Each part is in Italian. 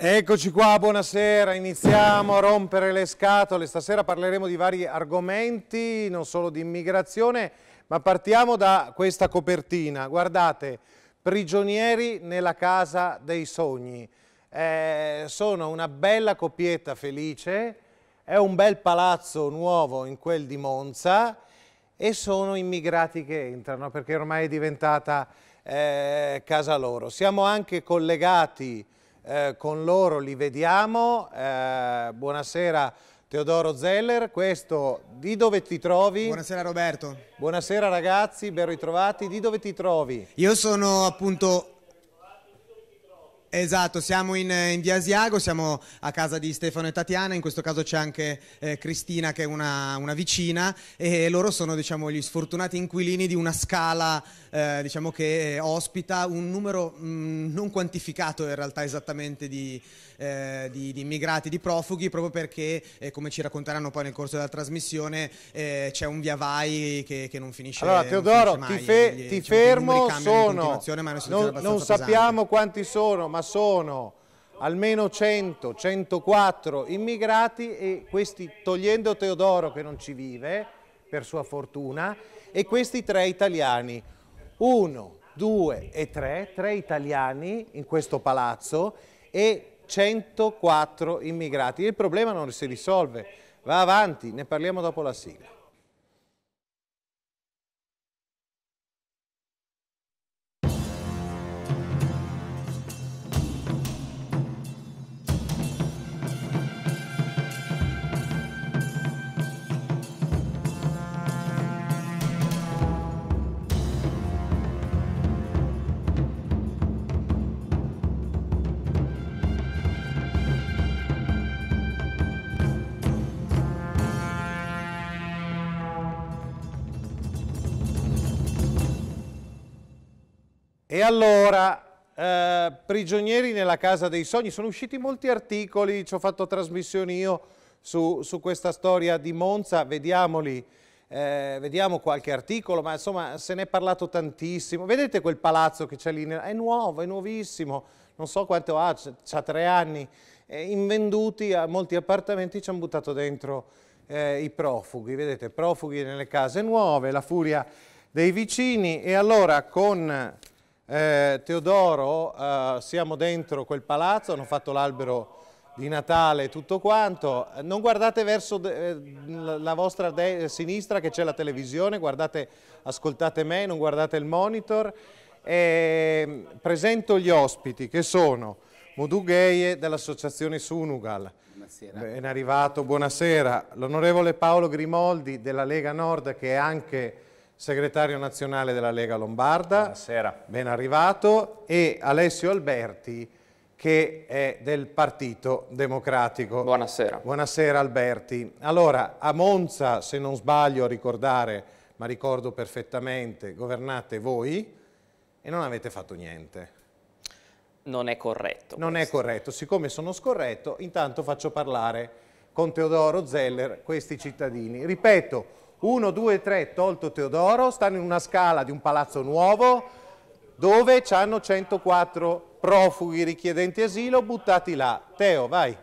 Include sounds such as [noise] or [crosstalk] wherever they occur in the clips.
Eccoci qua, buonasera, iniziamo a rompere le scatole. Stasera parleremo di vari argomenti, non solo di immigrazione, ma partiamo da questa copertina. Guardate, prigionieri nella casa dei sogni. Eh, sono una bella coppietta felice, è un bel palazzo nuovo in quel di Monza e sono immigrati che entrano perché ormai è diventata eh, casa loro. Siamo anche collegati eh, con loro li vediamo. Eh, buonasera Teodoro Zeller, questo di dove ti trovi? Buonasera Roberto. Buonasera ragazzi, ben ritrovati. Di dove ti trovi? Io sono appunto Esatto, siamo in, eh, in, via Asiago, siamo a casa di Stefano e Tatiana, in questo caso c'è anche eh, Cristina che è una, una, vicina e loro sono diciamo, gli sfortunati inquilini di una scala eh, diciamo, che eh, ospita un numero mh, mm, non quantificato in realtà esattamente di, eh, di, di immigrati, di profughi, proprio perché eh, come ci racconteranno poi nel corso della trasmissione c'è un via vai che, che non finisce. Allora Teodoro, finisce mai, ti, fe, gli, ti diciamo, fermo, sono, non, non sappiamo pesante. quanti sono, ma ma sono almeno 100, 104 immigrati e questi, togliendo Teodoro che non ci vive, per sua fortuna, e questi tre italiani. Uno, due e tre, tre italiani in questo palazzo e 104 immigrati. Il problema non si risolve, va avanti, ne parliamo dopo la sigla. E allora, eh, prigionieri nella casa dei sogni, sono usciti molti articoli, ci ho fatto trasmissioni io su, su questa storia di Monza, vediamoli, eh, vediamo qualche articolo, ma insomma se ne è parlato tantissimo. Vedete quel palazzo che c'è lì? È nuovo, è nuovissimo, non so quanto ha, ha tre anni. Eh, invenduti a molti appartamenti ci hanno buttato dentro eh, i profughi, vedete, profughi nelle case nuove, la furia dei vicini e allora con eh, Teodoro, eh, siamo dentro quel palazzo, hanno fatto l'albero di Natale e tutto quanto. Eh, non guardate verso eh, la vostra eh, sinistra che c'è la televisione, guardate, ascoltate me, non guardate il monitor. E mm, presento gli ospiti che sono Modu Gheie dell'associazione Sunugal. Buonasera. Ben arrivato, buonasera. L'onorevole Paolo Grimoldi della Lega Nord che è anche segretario nazionale della Lega Lombarda. Buonasera. Ben arrivato. E Alessio Alberti, che è del Partito Democratico. Buonasera. Buonasera Alberti. Allora, a Monza, se non sbaglio a ricordare, ma ricordo perfettamente, governate voi e non avete fatto niente. Non è corretto. Non questo. è corretto. Siccome sono scorretto, intanto faccio parlare con Teodoro Zeller questi cittadini. Ripeto, 1, 2, 3, tolto Teodoro, stanno in una scala di un palazzo nuovo dove ci hanno 104 profughi richiedenti asilo buttati là. Teo, vai.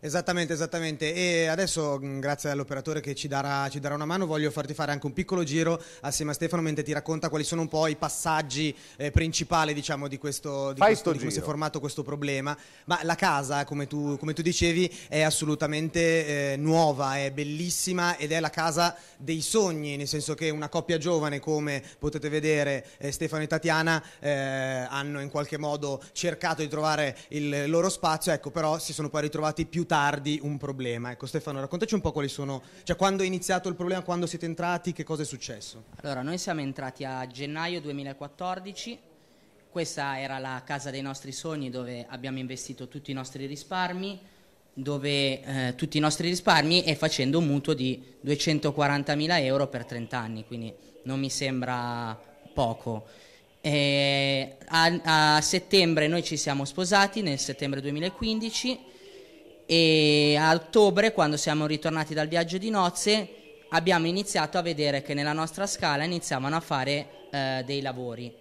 Esattamente, esattamente. E adesso, mm, grazie all'operatore che ci darà, ci darà, una mano, voglio farti fare anche un piccolo giro assieme a Stefano mentre ti racconta quali sono un po' i passaggi eh, principali diciamo, di, questo, di, questo, di come si è formato questo problema. Ma la casa, come tu, come tu dicevi, è assolutamente eh, nuova, è bellissima ed è la casa dei sogni, nel senso che una coppia giovane, come potete vedere eh, Stefano e Tatiana, eh, hanno in qualche modo cercato di trovare il loro spazio, ecco, però si sono poi ritrovati più tardi un problema. Ecco Stefano, raccontaci un po' quali sono, cioè quando è iniziato il problema, quando siete entrati, che cosa è successo? Allora, noi siamo entrati a gennaio 2014, questa era la casa dei nostri sogni dove abbiamo investito tutti i nostri risparmi, dove, eh, tutti i nostri risparmi e facendo un mutuo di 240.000 euro per 30 anni, quindi non mi sembra poco. A, a, settembre noi ci siamo sposati nel settembre 2015 e a ottobre, quando siamo ritornati dal viaggio di nozze, abbiamo iniziato a vedere che nella nostra scala iniziavano a fare eh, dei lavori.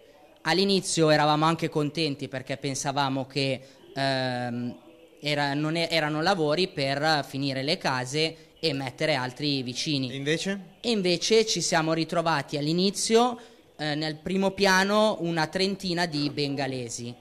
All'inizio eravamo anche contenti perché pensavamo che ehm, era, è, erano lavori per finire le case e mettere altri vicini. E invece? E invece ci siamo ritrovati all'inizio eh, nel primo piano una trentina di bengalesi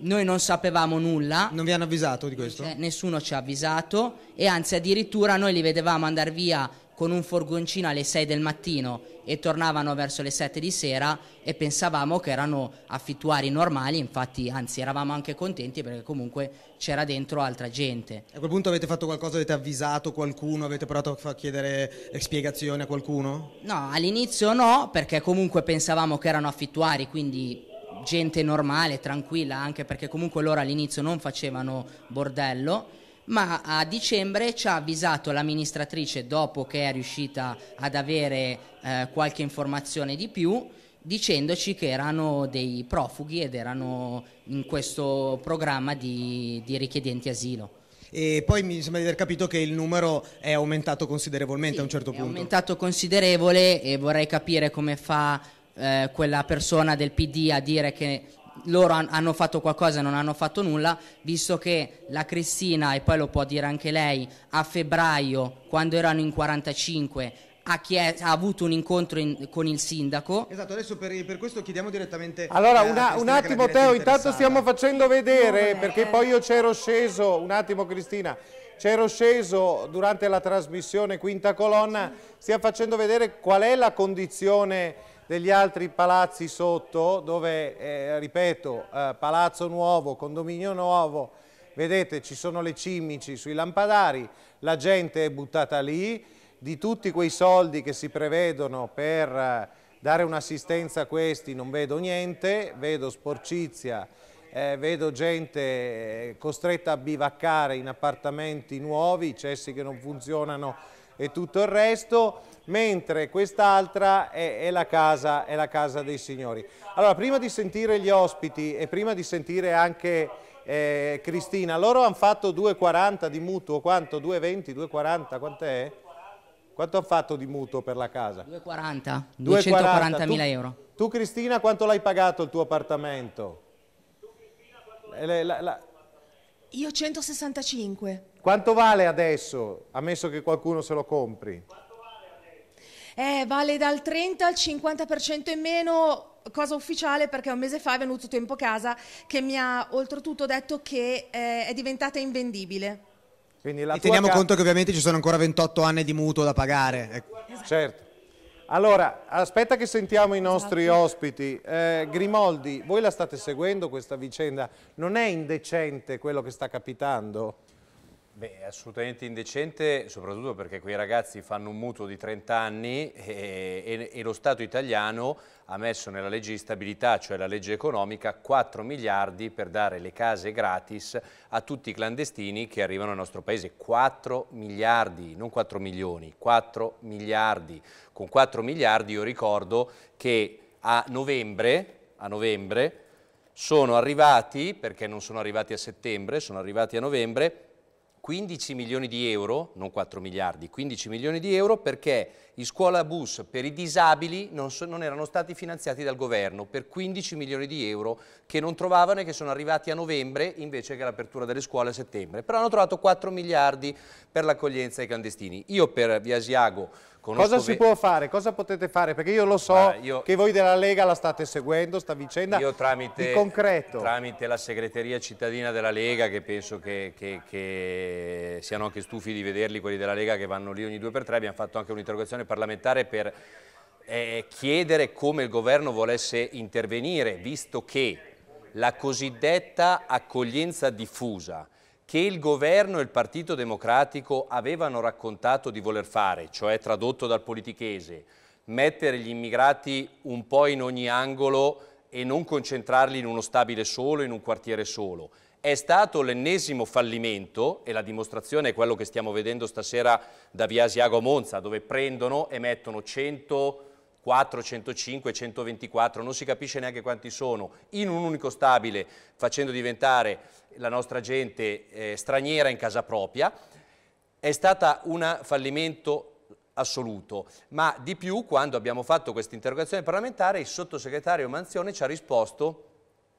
noi non sapevamo nulla. Non vi hanno avvisato di questo? Cioè, nessuno ci ha avvisato e anzi addirittura noi li vedevamo andare via con un forgoncino alle 6 del mattino e tornavano verso le 7 di sera e pensavamo che erano affittuari normali, infatti anzi eravamo anche contenti perché comunque c'era dentro altra gente. A quel punto avete fatto qualcosa, avete avvisato qualcuno, avete provato a chiedere spiegazioni a qualcuno? No, all'inizio no perché comunque pensavamo che erano affittuari, quindi gente normale, tranquilla, anche perché comunque loro all'inizio non facevano bordello. Ma a dicembre ci ha avvisato l'amministratrice, dopo che è riuscita ad avere eh, qualche informazione di più, dicendoci che erano dei profughi ed erano in questo programma di, di richiedenti asilo. E poi mi sembra di aver capito che il numero è aumentato considerevolmente sì, a un certo è punto. È aumentato considerevole e vorrei capire come fa eh, quella persona del PD a dire che loro han- hanno fatto qualcosa e non hanno fatto nulla, visto che la Cristina, e poi lo può dire anche lei, a febbraio, quando erano in 45, ha, chies- ha avuto un incontro in- con il sindaco. Esatto, adesso per, per questo chiediamo direttamente... Allora, eh, una, un attimo Teo, intanto stiamo facendo vedere, no, perché poi io c'ero sceso, un attimo Cristina, c'ero sceso durante la trasmissione Quinta Colonna, stiamo facendo vedere qual è la condizione degli altri palazzi sotto dove, eh, ripeto, eh, palazzo nuovo, condominio nuovo, vedete ci sono le cimici sui lampadari, la gente è buttata lì, di tutti quei soldi che si prevedono per eh, dare un'assistenza a questi non vedo niente, vedo sporcizia, eh, vedo gente eh, costretta a bivaccare in appartamenti nuovi, cessi che non funzionano e tutto il resto, mentre quest'altra è, è, la casa, è la casa dei signori. Allora, prima di sentire gli ospiti e prima di sentire anche eh, Cristina, loro hanno fatto 2,40 di mutuo, quanto? 2,20, 2,40, quant'è? Quanto hanno fatto di mutuo per la casa? 2,40, 240 euro. Tu Cristina quanto l'hai pagato il tuo appartamento? Tu, Cristina, l'hai la, la... Io 165. Quanto vale adesso, ammesso che qualcuno se lo compri? eh, vale dal 30 al 50% in meno, cosa ufficiale perché un mese fa è venuto Tempo Casa che mi ha oltretutto detto che eh, è diventata invendibile. Quindi la e teniamo ca- conto che ovviamente ci sono ancora 28 anni di mutuo da pagare. Esatto. Certo. Allora, aspetta che sentiamo i nostri esatto. ospiti. Eh, Grimoldi, voi la state seguendo questa vicenda? Non è indecente quello che sta capitando? Beh, è assolutamente indecente, soprattutto perché quei ragazzi fanno un mutuo di 30 anni e, e, e, lo Stato italiano ha messo nella legge di stabilità, cioè la legge economica, 4 miliardi per dare le case gratis a tutti i clandestini che arrivano nel nostro paese. 4 miliardi, non 4 milioni, 4 miliardi. Con 4 miliardi io ricordo che a novembre, a novembre sono arrivati, perché non sono arrivati a settembre, sono arrivati a novembre, 15 milioni di euro, non 4 miliardi, 15 milioni di euro perché i scuola bus per i disabili non, so, non, erano stati finanziati dal governo per 15 milioni di euro che non trovavano e che sono arrivati a novembre invece che all'apertura delle scuole a settembre. Però hanno trovato 4 miliardi per l'accoglienza ai clandestini. Io per Via Asiago Conosco Cosa si può fare? Cosa potete fare? Perché io lo so ah, io, che voi della Lega la state seguendo, sta vicenda io tramite, di concreto. Tramite la segreteria cittadina della Lega, che penso che, che, che siano anche stufi di vederli quelli della Lega che vanno lì ogni due per tre, abbiamo fatto anche un'interrogazione parlamentare per eh, chiedere come il governo volesse intervenire, visto che la cosiddetta accoglienza diffusa, che il governo e il Partito Democratico avevano raccontato di voler fare, cioè tradotto dal politichese, mettere gli immigrati un po' in ogni angolo e non concentrarli in uno stabile solo, in un quartiere solo. È stato l'ennesimo fallimento e la dimostrazione è quello che stiamo vedendo stasera da Via Asiago a Monza, dove prendono e mettono 104, 105, 124, non si capisce neanche quanti sono, in un unico stabile, facendo diventare la nostra gente eh, straniera in casa propria, è stato un fallimento assoluto, ma di più quando abbiamo fatto questa interrogazione parlamentare il sottosegretario Manzione ci ha risposto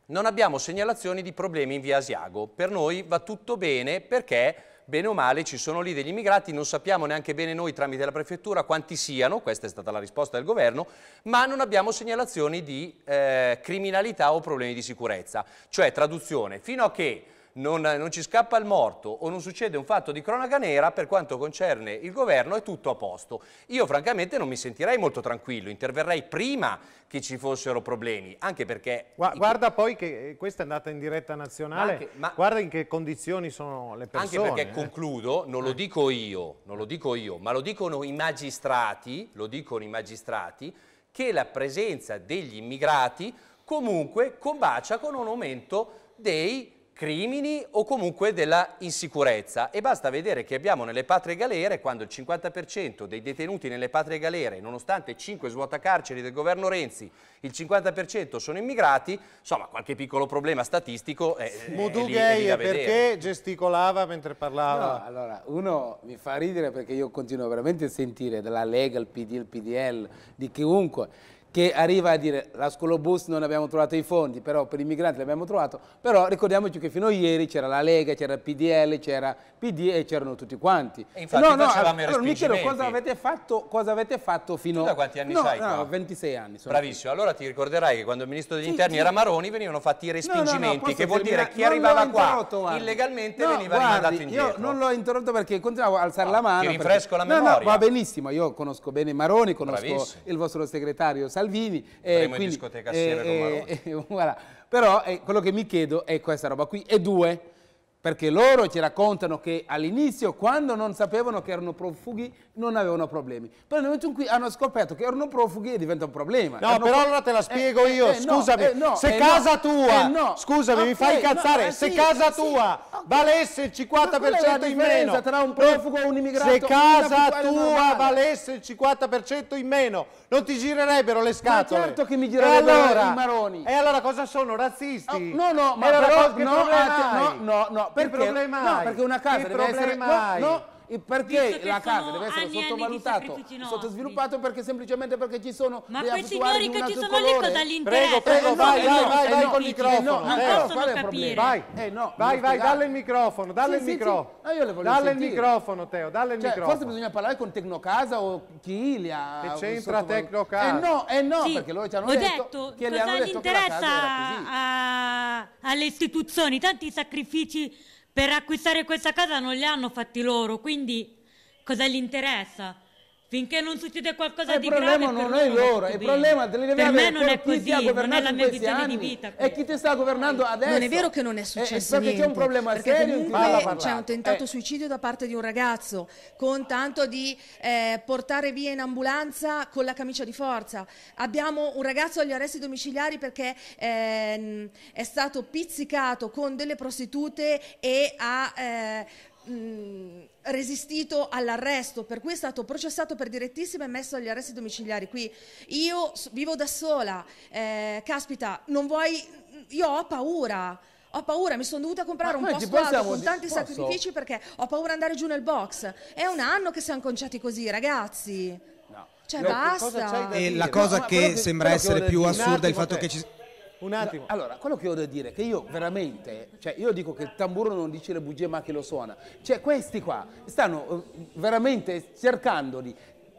non abbiamo segnalazioni di problemi in via Asiago, per noi va tutto bene perché bene o male ci sono lì degli immigrati, non sappiamo neanche bene noi tramite la prefettura quanti siano, questa è stata la risposta del governo, ma non abbiamo segnalazioni di eh, criminalità o problemi di sicurezza. Cioè, traduzione, fino a che non, eh, non ci scappa il morto o non succede un fatto di cronaca nera, per quanto concerne il governo è tutto a posto. Io francamente non mi sentirei molto tranquillo, interverrei prima che ci fossero problemi, anche perché... Gua, guarda poi che eh, questa è andata in diretta nazionale, ma anche, ma guarda in che condizioni sono le persone. Anche perché, eh. concludo, non lo eh. dico io, non lo dico io, ma lo dicono i magistrati, lo dicono i magistrati, che la presenza degli immigrati comunque combacia con un aumento dei crimini o comunque della insicurezza e basta vedere che abbiamo nelle patrie galere quando il 50% dei detenuti nelle patrie galere nonostante 5 svuotacarceri del governo Renzi il 50% sono immigrati insomma qualche piccolo problema statistico è, sì. è, lì, è lì perché gesticolava mentre parlava? No, allora uno mi fa ridere perché io continuo veramente a sentire dalla Lega, il PD, il PDL di chiunque che arriva a dire la bus non abbiamo trovato i fondi, però per i migranti l'abbiamo trovato, però ricordiamoci che fino a ieri c'era la Lega, c'era il PDL, c'era PD e c'erano tutti quanti. E infatti no, no, allora, mi chiedo cosa avete fatto, cosa avete fatto fino a... Da quanti anni no, sai? No, no, 26 anni. Sono Bravissimo, allora ti ricorderai che quando il ministro degli sì, interni sì. era Maroni venivano fatti i respingimenti, no, che vuol dire chi arrivava qua guarda. illegalmente veniva guardi, rimandato indietro. Io non l'ho interrotto perché continuavo a alzare ah, la mano. Ti rinfresco perché... la memoria. No, no, va benissimo, io conosco bene Maroni, conosco Bravissimo. il vostro segretario Salvini Salvini. Eh, quindi, in discoteca assieme eh, con eh, eh, eh, voilà. Però eh, quello che mi chiedo è questa roba qui. E due, perché loro ci raccontano che all'inizio, quando non sapevano che erano profughi, non avevano problemi. Però nel momento in cui hanno scoperto che erano profughi, diventa un problema. No, erano però allora te la eh, spiego eh, io, eh, scusami, eh, no, se casa tua, no. scusami, okay, mi fai incazzare, no, se sì, casa sì, tua okay. valesse il 50% in meno... tra un profugo e un immigrato? Se casa tua valesse il 50% in meno non ti girerebbero le scatole. Ma certo che mi girerebbero allora, i maroni. E allora cosa sono? Razzisti? Oh, no, no, no ma allora però, ah, no, no, no, perché, no, perché una casa che deve essere... No, no, perché la casa deve essere sottovalutata, sottosviluppata perché semplicemente perché ci sono ma quei signori che ci sono lì cosa all'interno prego prego eh, vai, eh, no, vai vai vai no, col microfono no, eh, vai vai vai dalle il microfono dalle il microfono dalle il microfono Teo dalle il cioè, microfono forse bisogna parlare con Tecnocasa o chi che c'entra Tecnocasa eh no eh no perché loro ci hanno detto, detto che le hanno detto che la casa era così alle istituzioni tanti sacrifici per acquistare questa casa non li hanno fatti loro, quindi cosa gli interessa? Finché non succede qualcosa di grave... Il problema non è loro, il problema delle le per me non è così, non è la mia visione di vita. E chi ti sta governando adesso? Non è vero che non è eh, successo niente. Perché c'è un problema serio in c'è un tentato eh. suicidio da parte di un ragazzo con tanto di eh, portare via in ambulanza con la camicia di forza. Abbiamo un ragazzo agli arresti domiciliari perché ehm, è stato pizzicato con delle prostitute e ha mh, mm, resistito all'arresto, per cui è stato processato per direttissima e messo agli arresti domiciliari qui. Io vivo da sola, eh, caspita, non vuoi, io ho paura. Ho paura, mi sono dovuta comprare ma un posto alto con tanti posso? sacrifici perché ho paura di andare giù nel box. È un anno che siamo conciati così, ragazzi. No. Cioè, no, basta. E la cosa no, che sembra che essere più assurda è il fatto che ci un attimo. allora, quello che ho da dire è che io veramente, cioè io dico che il tamburo non dice le bugie ma che lo suona. Cioè questi qua stanno eh, veramente cercando di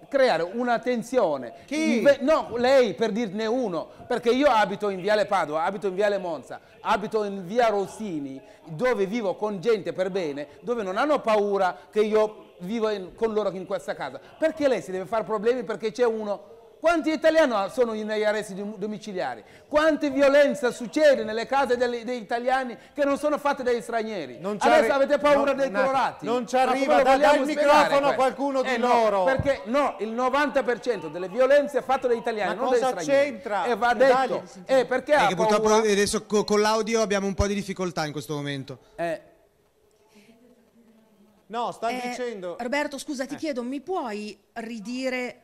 creare una tensione. Chi? No, lei per dirne uno, perché io abito in Viale Padova, abito in Viale Monza, abito in Via Rossini, dove vivo con gente per bene, dove non hanno paura che io vivo in, con loro in questa casa. Perché lei si deve fare problemi perché c'è uno quanti italiani sono negli arresti domiciliari? Quante violenze succede nelle case degli, degli italiani che non sono fatte dagli stranieri? Adesso avete paura non, dei colorati. Non ci arriva, da, dai il microfono a qualcuno eh, di eh, loro. No, perché no, il 90% delle violenze è fatto dagli italiani, Ma non dagli stranieri. c'entra? E va detto. Eh, perché eh, ha purtroppo adesso con l'audio abbiamo un po' di difficoltà in questo momento. Eh. No, sta eh, dicendo... Roberto, scusa, ti eh. chiedo, mi puoi ridire...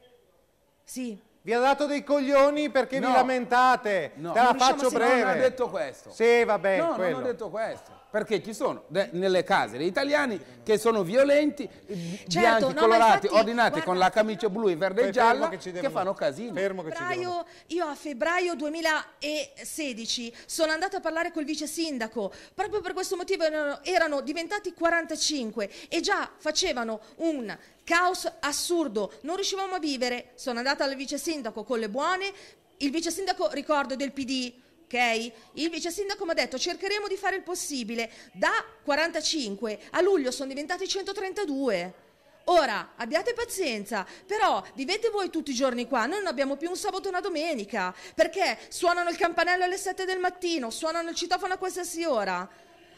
Sì. Vi ha dato dei coglioni perché no, vi lamentate. No, Te la faccio breve. Non ha detto questo. Sì, vabbè, No, quello. non ho detto questo perché ci sono de, nelle case degli italiani che sono violenti, certo, bianchi, no, colorati, infatti, ordinati guarda, con la camicia blu, verde e gialla, che, devono, che, fanno casino. Febbraio, io a febbraio 2016 sono andata a parlare col vice sindaco, proprio per questo motivo erano, erano diventati 45 e già facevano un caos assurdo, non riuscivamo a vivere, sono andata al vice sindaco con le buone, il vice sindaco ricordo del PD ok? Il vice sindaco mi ha detto cercheremo di fare il possibile, da 45 a luglio sono diventati 132. Ora, abbiate pazienza, però vivete voi tutti i giorni qua, noi non abbiamo più un sabato e una domenica, perché suonano il campanello alle 7 del mattino, suonano il citofono a qualsiasi ora.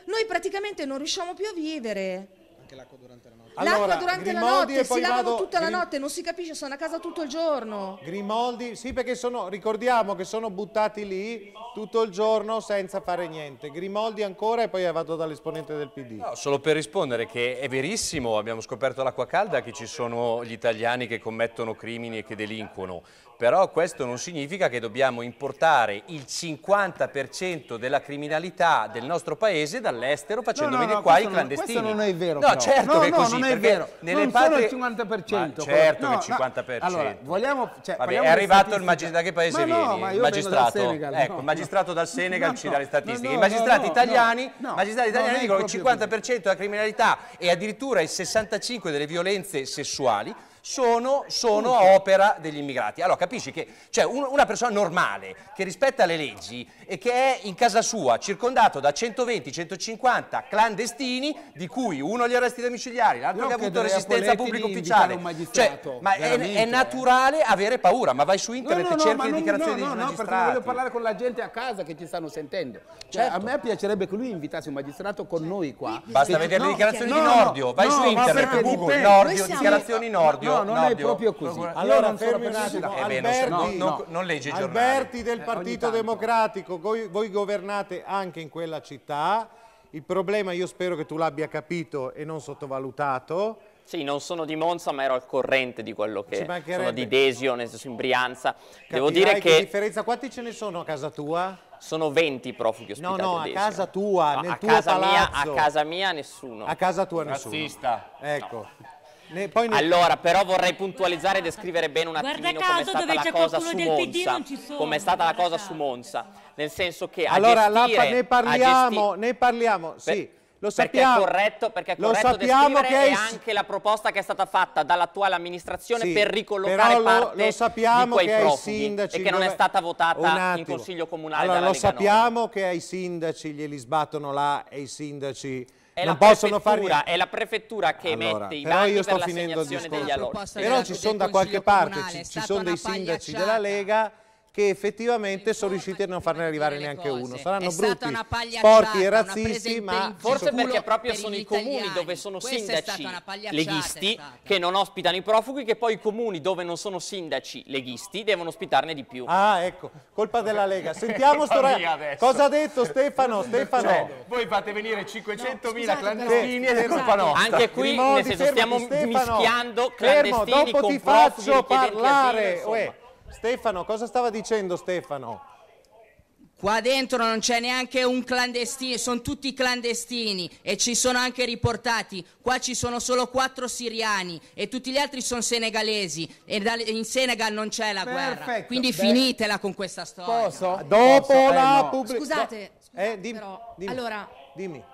Noi praticamente non riusciamo più a vivere. Anche l'acqua durante la allora, L'acqua durante Grimoldi la notte, si lavano vado... tutta la notte, non si capisce, sono a casa tutto il giorno. Grimoldi, sì perché sono, ricordiamo che sono buttati lì tutto il giorno senza fare niente. Grimoldi ancora e poi vado dall'esponente del PD. No, solo per rispondere che è verissimo, abbiamo scoperto l'acqua calda che ci sono gli italiani che commettono crimini e che delinquono, però questo non significa che dobbiamo importare il 50% della criminalità del nostro paese dall'estero facendo no, no, venire no, qua i clandestini. Non, questo non è vero. No, però. certo no, che è così, non è vero. Nelle non patrie... il 50%. certo che il 50%. Allora, vogliamo, cioè, Vabbè, è arrivato il magistrato, da che paese vieni? il magistrato. Ecco, dal Senegal, ecco, il magistrato dal Senegal ci dà le statistiche. I magistrati italiani, magistrati italiani dicono che il 50% della criminalità e addirittura il 65% delle violenze sessuali sono, sono a opera degli immigrati. Allora capisci che cioè, un, una persona normale che rispetta le leggi e che è in casa sua circondato da 120-150 clandestini di cui uno gli arresti domiciliari, l'altro gli ha avuto resistenza a pubblico ufficiale. Cioè, ma è, è, eh. naturale avere paura, ma vai su internet no, no, e cerchi no, le dichiarazioni no, no, di magistrati. No, perché voglio parlare con la gente a casa che ci stanno sentendo. Cioè, certo. A me piacerebbe che lui invitasse un magistrato con noi qua. Basta vedere le dichiarazioni di Nordio, vai su internet, Google, Nordio, dichiarazioni Nordio no, non Nobio. è proprio così. Allora, non fermi un attimo. Alberti, no, non leggi i giornali. Alberti del eh, Partito eh, Democratico, voi, voi governate anche in quella città. Il problema, io spero che tu l'abbia capito e non sottovalutato, sì, non sono di Monza, ma ero al corrente di quello che sono di Desio, nel senso in Brianza. Capirai Devo dire che... che differenza, quanti ce ne sono a casa tua? Sono 20 profughi ospitati. No, no, a Desio. casa tua, no, nel a tuo casa palazzo. Mia, a casa mia nessuno. A casa tua nessuno. Razzista. Ecco. No. Ne, ne... Allora, però vorrei puntualizzare e descrivere bene un attimino come è stata la cosa su Monza. Ah. Come è stata la cosa su Monza. Nel senso che allora, gestire, ne parliamo, gesti... ne parliamo, sì. Per... Lo sappiamo, perché è corretto, perché è corretto lo sappiamo che è... anche la proposta che è stata fatta dall'attuale amministrazione sì, per ricollocare lo, parte lo sappiamo di quei che profughi sindaci, e che non è stata votata in consiglio comunale allora, lo Lega sappiamo 9. che ai sindaci glieli sbattono là e i sindaci è non possono fare niente. È la prefettura che allora, mette i bandi per l'assegnazione degli alloggi. Però ci sono da qualche parte, ci, ci sono dei sindaci della Lega che effettivamente sono riusciti a non farne arrivare neanche cose. uno. Saranno è brutti, porchi e razzisti, ma... Forse perché proprio per sono i comuni dove sono Questa sindaci leghisti che non ospitano i profughi, che poi i comuni dove non sono sindaci leghisti devono ospitarne di più. Ah, ecco, colpa della Lega. Sentiamo stora... [laughs] cosa ha detto Stefano. Cioè, Stefano. Cioè, voi fate venire 500.000 no, clandestini e è colpa nostra. Anche qui, Modi, nel senso, fermo, stiamo mischiando clandestini fermo, dopo con ti faccio parlare. Stefano, cosa stava dicendo Stefano? Qua dentro non c'è neanche un clandestino, sono tutti clandestini e ci sono anche riportati. Qua ci sono solo quattro siriani e tutti gli altri sono senegalesi e in Senegal non c'è la Perfetto. guerra. Quindi Beh. finitela con questa storia. Posso? Ah, Dopo Posso? Eh, la eh, no. pubblicità. Scusate, scusate eh, dimmi, però, dimmi, allora... dimmi.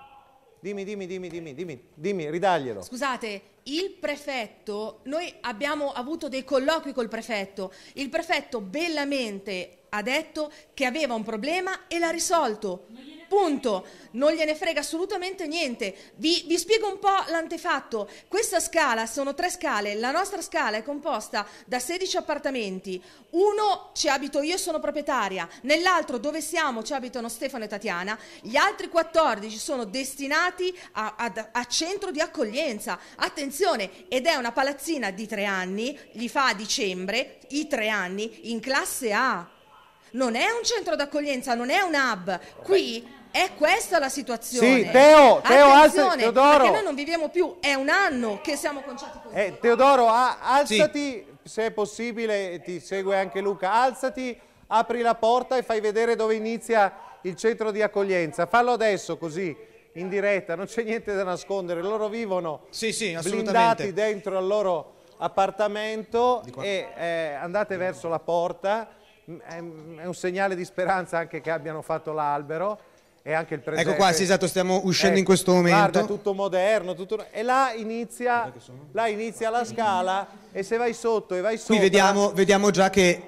Dimmi, dimmi, dimmi, dimmi, dimmi, ridaglielo. Scusate, il prefetto, noi abbiamo avuto dei colloqui col prefetto, il prefetto bellamente ha detto che aveva un problema e l'ha risolto punto, non gliene frega assolutamente niente. Vi, vi spiego un po' l'antefatto. Questa scala sono tre scale, la nostra scala è composta da 16 appartamenti, uno ci abito io sono proprietaria, nell'altro dove siamo ci abitano Stefano e Tatiana, gli altri 14 sono destinati a, a, a centro di accoglienza. Attenzione, ed è una palazzina di tre anni, li fa a dicembre, i tre anni, in classe A non è un centro d'accoglienza, non è un hub. Qui è questa la situazione. Sì, Teo, Teo alza, Teodoro. Perché noi non viviamo più, è un anno che siamo conciati così. Eh, Teodoro, a, alzati, sì. se è possibile, ti segue anche Luca, alzati, apri la porta e fai vedere dove inizia il centro di accoglienza. Fallo adesso così in diretta, non c'è niente da nascondere, loro vivono sì, sì, blindati dentro al loro appartamento e eh, andate verso la porta è un segnale di speranza anche che abbiano fatto l'albero e anche il ecco presente. Ecco qua, sì, esatto, stiamo eh, uscendo ecco, in questo momento. Guarda, tutto moderno, tutto... e là inizia, là inizia la scala e se vai sotto e vai sotto... Qui vediamo, vediamo già che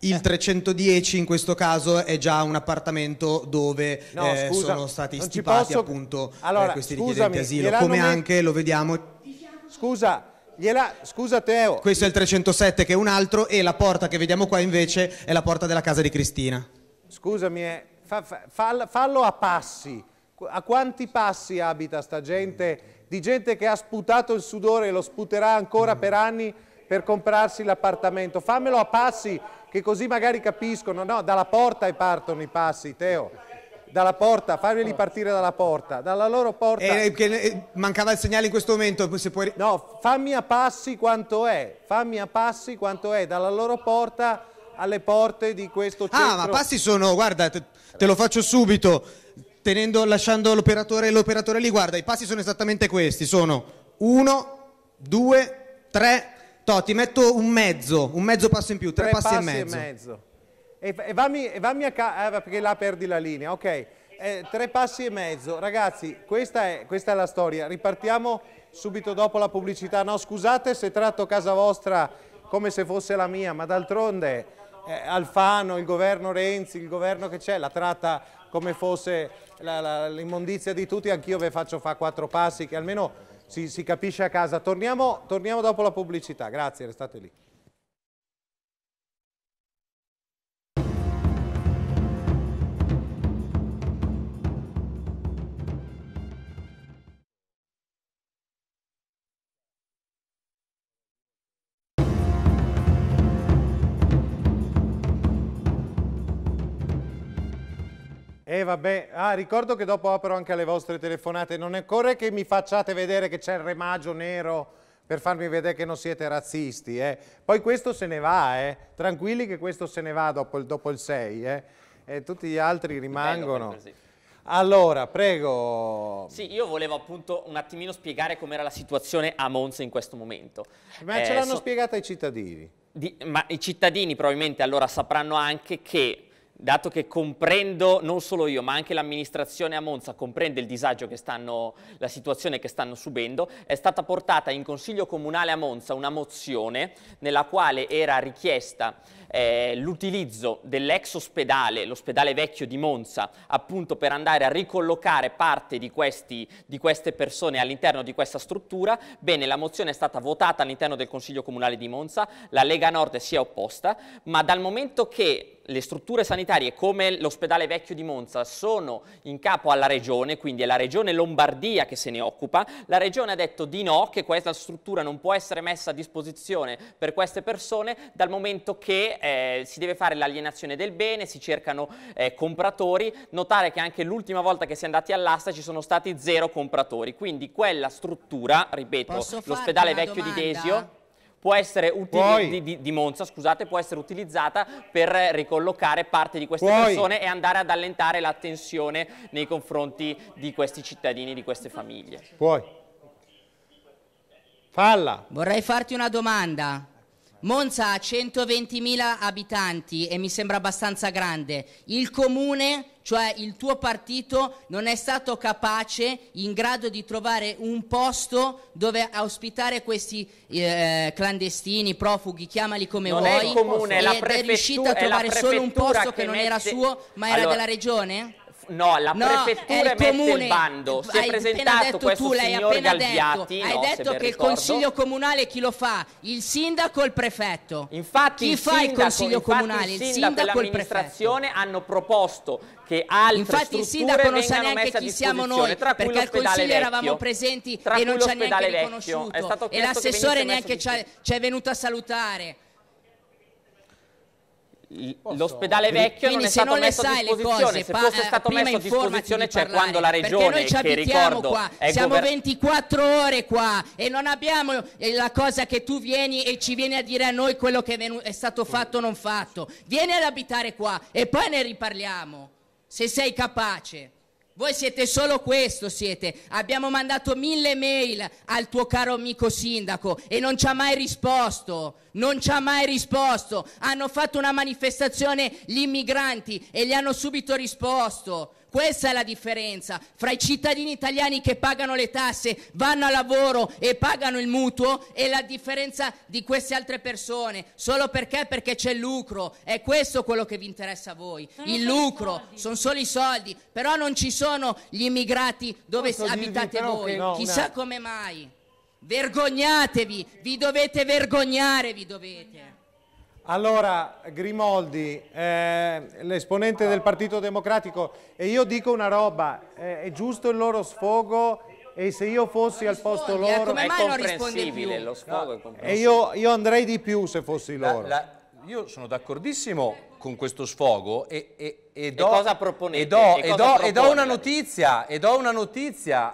il 310 in questo caso è già un appartamento dove no, eh, scusa, sono stati stipati posso... appunto eh, allora, eh, questi richiedenti scusami, asilo, come anche lo vediamo... Scusa, Gliela, scusa Teo. Questo è il 307 che è un altro e la porta che vediamo qua invece è la porta della casa di Cristina. Scusami, eh, fa, fa, fallo a passi. A quanti passi abita sta gente? Di gente che ha sputato il sudore e lo sputerà ancora per anni per comprarsi l'appartamento. Fammelo a passi che così magari capiscono. No, dalla porta e partono i passi, Teo dalla porta, farli partire dalla porta, dalla loro porta. Eh, che, eh, mancava il segnale in questo momento, se puoi... No, fammi a passi quanto è, fammi a passi quanto è, dalla loro porta alle porte di questo centro. Ah, ma passi sono, guarda, te, te lo faccio subito, tenendo, lasciando l'operatore l'operatore lì, guarda, i passi sono esattamente questi, sono uno, due, tre, to, ti metto un mezzo, un mezzo passo in più, tre, tre passi, passi, e mezzo. E mezzo. E, e, vammi, e vammi a casa, eh, perché là perdi la linea, ok. Eh, tre passi e mezzo, ragazzi, questa è, questa è, la storia. Ripartiamo subito dopo la pubblicità. No, scusate se tratto casa vostra come se fosse la mia, ma d'altronde eh, Alfano, il governo Renzi, il governo che c'è, la tratta come fosse l'immondizia di tutti. Anch'io ve faccio fare quattro passi che almeno si, si capisce a casa. Torniamo, torniamo dopo la pubblicità. Grazie, restate lì. E eh, vabbè, ah, ricordo che dopo apro anche alle vostre telefonate, non occorre che mi facciate vedere che c'è il remaggio nero per farmi vedere che non siete razzisti, eh. Poi questo se ne va, eh. Tranquilli che questo se ne va dopo il, dopo il 6, eh? E tutti gli altri rimangono. Allora, prego. Sì, io volevo appunto un attimino spiegare com'era la situazione a Monza in questo momento. Ma ce eh, l'hanno so... spiegata i cittadini. Di, ma i cittadini probabilmente allora sapranno anche che dato che comprendo non solo io, ma anche l'amministrazione a Monza comprende il disagio che stanno, la situazione che stanno subendo, è stata portata in Consiglio Comunale a Monza una mozione nella quale era richiesta eh, l'utilizzo dell'ex ospedale, l'ospedale vecchio di Monza, appunto per andare a ricollocare parte di, questi, di queste persone all'interno di questa struttura, bene, la mozione è stata votata all'interno del Consiglio Comunale di Monza, la Lega Nord si è opposta, ma dal momento che le strutture sanitarie come l'ospedale vecchio di Monza sono in capo alla regione, quindi è la regione Lombardia che se ne occupa, la regione ha detto di no, che questa struttura non può essere messa a disposizione per queste persone dal momento che eh, si deve fare l'alienazione del bene, si cercano eh, compratori, notare che anche l'ultima volta che si è andati all'asta ci sono stati zero compratori, quindi quella struttura, ripeto, l'ospedale vecchio domanda? di Desio può essere di, di, di, Monza, scusate, può essere utilizzata per ricollocare parte di queste Puoi. persone e andare ad allentare la tensione nei confronti di questi cittadini, di queste famiglie. Puoi. Falla. Vorrei farti una domanda. Monza ha 120.000 abitanti e mi sembra abbastanza grande. Il comune, cioè il tuo partito, non è stato capace, in grado di trovare un posto dove ospitare questi eh, clandestini, profughi, chiamali come non vuoi. È il comune, ed è, è riuscito a trovare solo un posto che, che mette... non era suo, ma era allora... della regione? No, la no, prefettura eh, il comune, mette il bando. Si è presentato questo tu, signor Galviati. Detto, no, hai detto che il consiglio comunale chi lo fa? Il sindaco o il prefetto. Infatti, chi fa il consiglio comunale? Il sindaco, e l'amministrazione hanno proposto che altre infatti, strutture vengano messe a disposizione, noi, tra cui l'ospedale vecchio. Perché al consiglio eravamo presenti e non ci ha neanche riconosciuto. E l'assessore neanche ci è venuto a salutare. L'ospedale vecchio Quindi non è stato non messo a disposizione, cose, se fosse stato messo a disposizione c'è cioè quando la regione, che ricordo qua, siamo 24 ore qua e non abbiamo eh, la cosa che tu vieni e ci vieni a dire a noi quello che è stato fatto o non fatto, vieni ad abitare qua e poi ne riparliamo, se sei capace. Voi siete solo questo, siete. Abbiamo mandato mille mail al tuo caro amico sindaco e non ci ha mai risposto. Non ci ha mai risposto. Hanno fatto una manifestazione gli immigranti e gli hanno subito risposto. Questa è la differenza fra i cittadini italiani che pagano le tasse, vanno a lavoro e pagano il mutuo e la differenza di queste altre persone, solo perché? Perché c'è il lucro, è questo quello che vi interessa a voi, sono il lucro, sono solo i soldi, però non ci sono gli immigrati dove Posso abitate voi, no, chissà no. come mai. Vergognatevi, vi dovete vergognare, vi dovete. Allora, Grimoldi, eh, l'esponente del Partito Democratico, e io dico una roba, eh, è giusto il loro sfogo e se io fossi al posto eh, loro... Come mai non rispondi più? Lo sfogo no. è comprensibile. E io, io, andrei di più se fossi loro. La, la, io sono d'accordissimo con questo sfogo e, e, e, do, e cosa proponete? E do, do, do, una notizia,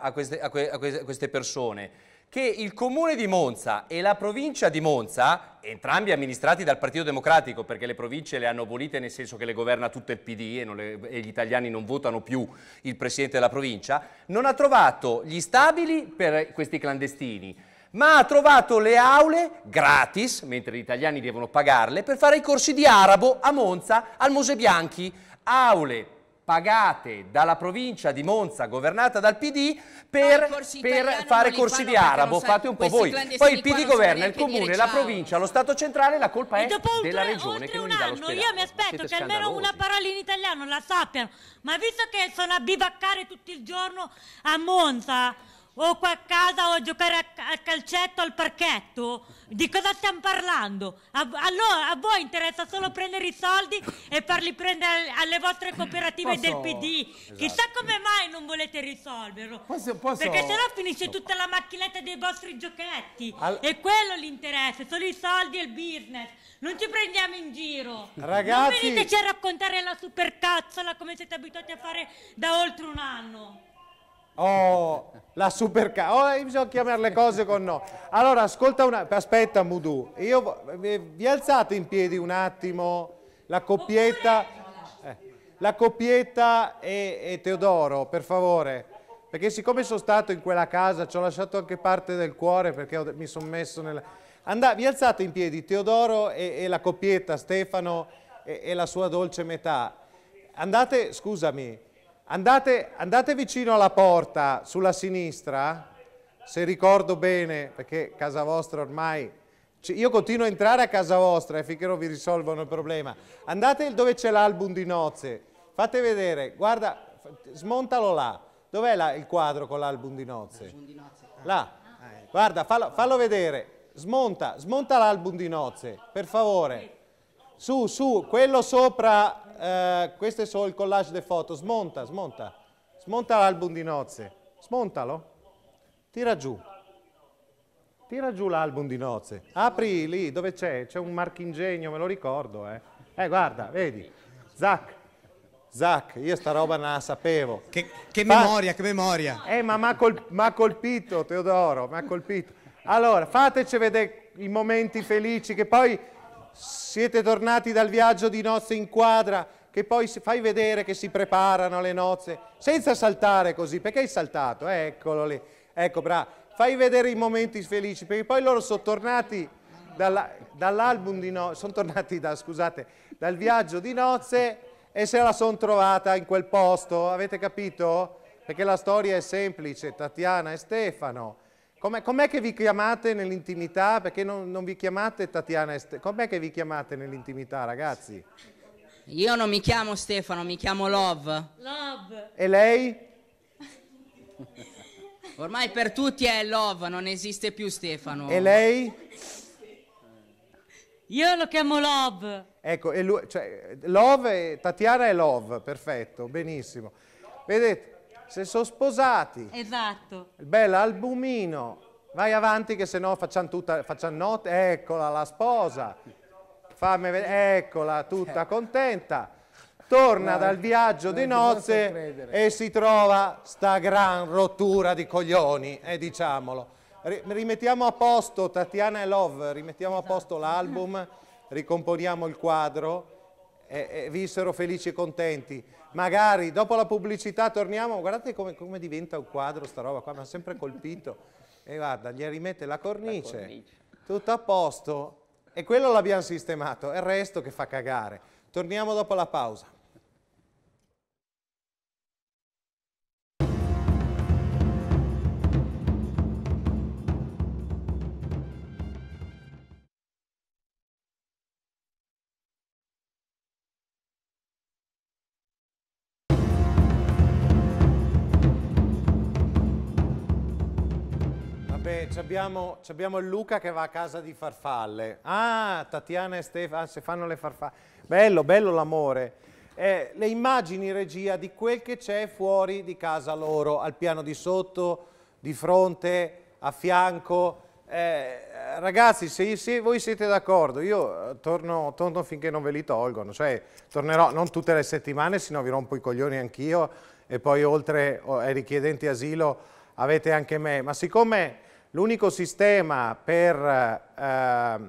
a queste, a que, a queste persone che il comune di Monza e la provincia di Monza, entrambi amministrati dal Partito Democratico perché le province le hanno abolite nel senso che le governa tutto il PD e, le, e, gli italiani non votano più il presidente della provincia, non ha trovato gli stabili per questi clandestini, ma ha trovato le aule gratis, mentre gli italiani devono pagarle, per fare i corsi di arabo a Monza al Mose Bianchi, aule pagate dalla provincia di Monza governata dal PD per, ah, corsi per fare corsi di arabo, fate un po' voi. Poi il PD governa il comune, la provincia, lo Stato centrale, la colpa è della regione che non gli dà l'ospedale. Io mi aspetto che almeno una parola in italiano la sappiano, ma visto che sono a bivaccare tutto il giorno a Monza o qua a casa o a giocare a calcetto al parchetto, di cosa stiamo parlando? A, allora a voi interessa solo prendere i soldi e farli prendere alle vostre cooperative posso, del PD. Esatto. Chissà come mai non volete risolverlo. Posso, posso. Perché se no finisce tutta la macchinetta dei vostri giochetti. All... E quello l'interesse, solo i soldi e il business. Non ci prendiamo in giro. Ragazzi... Non veniteci a raccontare la supercazzola come siete abituati a fare da oltre un anno. Oh, la superca. Oh, eh, bisogna chiamare le cose con no. Allora, ascolta una... Aspetta, Mudu. Io... Vi alzate in piedi un attimo? La coppietta... Eh, la coppietta e, e Teodoro, per favore. Perché siccome sono stato in quella casa, ci ho lasciato anche parte del cuore perché ho, mi sono messo nella... Andà, vi alzate in piedi Teodoro e, e la coppietta, Stefano e, e la sua dolce metà. Andate, scusami, Andate, andate, vicino alla porta, sulla sinistra, se ricordo bene, perché casa vostra ormai... Io continuo a entrare a casa vostra eh, finché non vi risolvono il problema. Andate dove c'è l'album di nozze. Fate vedere, guarda, smontalo là. Dov'è là il quadro con l'album di nozze? Là. Ah, ecco. Guarda, fallo, fallo vedere. Smonta, smonta l'album di nozze, per favore. Su, su, quello sopra eh, questo è solo il collage delle foto, smonta, smonta, smonta l'album di nozze, smontalo, tira giù, tira giù l'album di nozze, apri lì dove c'è, c'è un marchingegno, me lo ricordo, eh, eh guarda, vedi, Zac, Zac, io sta roba non la sapevo. Che, che Fa... memoria, che memoria. Eh, ma mi ha colpito Teodoro, mi ha colpito. Allora, fateci vedere i momenti felici che poi siete tornati dal viaggio di nozze in quadra che poi fai vedere che si preparano le nozze senza saltare così, perché hai saltato? eccolo lì, ecco bravo. Fai vedere i momenti felici perché poi loro sono tornati dall'album dall di nozze, sono tornati da, scusate, dal viaggio di nozze e se la sono trovata in quel posto, avete capito? Perché la storia è semplice, Tatiana e Stefano Com'è, com'è che vi chiamate nell'intimità? Perché non, non vi chiamate Tatiana e Stefano? Com'è che vi chiamate nell'intimità, ragazzi? Io non mi chiamo Stefano, mi chiamo Love. Love. E lei? Ormai per tutti è Love, non esiste più Stefano. E lei? Io lo chiamo Love. Ecco, e lui, cioè, Love, Tatiana è Love, perfetto, benissimo. Vedete, se sono sposati. Esatto. Bella, albumino. Vai avanti che sennò facciamo tutta, facciamo notte. Eccola la sposa. Fammi vedere, eccola, tutta eh. contenta. Torna dal viaggio di nozze e si trova sta gran rottura di coglioni, eh, diciamolo. Rimettiamo a posto Tatiana e Love, rimettiamo a posto esatto. l'album, ricomponiamo il quadro e, e vissero felici e contenti magari dopo la pubblicità torniamo, guardate come, come diventa un quadro sta roba qua, mi ha sempre colpito. E guarda, gli rimette la cornice, la cornice, tutto a posto, e quello l'abbiamo sistemato, è il resto che fa cagare. Torniamo dopo la pausa. abbiamo, abbiamo, Luca che va a casa di farfalle. Ah, Tatiana e Stefano, ah, se fanno le farfalle. Bello, bello l'amore. Eh, le immagini, regia, di quel che c'è fuori di casa loro, al piano di sotto, di fronte, a fianco. Eh, ragazzi, se, se, voi siete d'accordo, io eh, torno, torno, finché non ve li tolgono, cioè tornerò non tutte le settimane, sennò vi rompo i coglioni anch'io e poi oltre oh, ai richiedenti asilo avete anche me, ma siccome L'unico sistema per eh,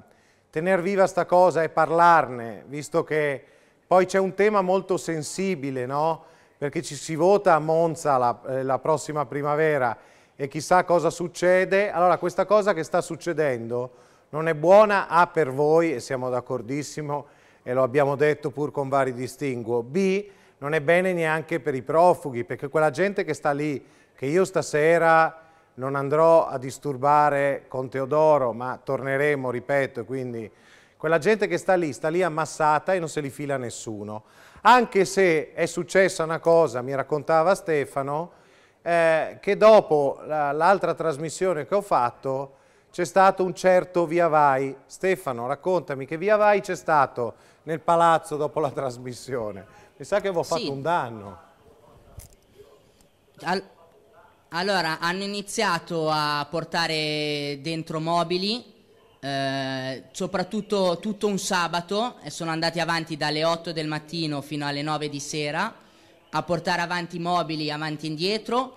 tenere viva sta cosa è parlarne, visto che poi c'è un tema molto sensibile, no? perché ci si vota a Monza la, eh, la prossima primavera e chissà cosa succede. Allora questa cosa che sta succedendo non è buona A per voi, e siamo d'accordissimo, e lo abbiamo detto pur con vari distinguo, B non è bene neanche per i profughi, perché quella gente che sta lì, che io stasera non andrò a disturbare con Teodoro, ma torneremo, ripeto, quindi quella gente che sta lì, sta lì ammassata e non se li fila nessuno. Anche se è successa una cosa, mi raccontava Stefano, eh, che dopo l'altra trasmissione che ho fatto c'è stato un certo via vai. Stefano, raccontami che via vai c'è stato nel palazzo dopo la trasmissione. Mi sa che avevo fatto sì. un danno. Al allora, hanno iniziato a portare dentro mobili, eh, soprattutto tutto un sabato, e sono andati avanti dalle 8 del mattino fino alle 9 di sera, a portare avanti mobili avanti e indietro,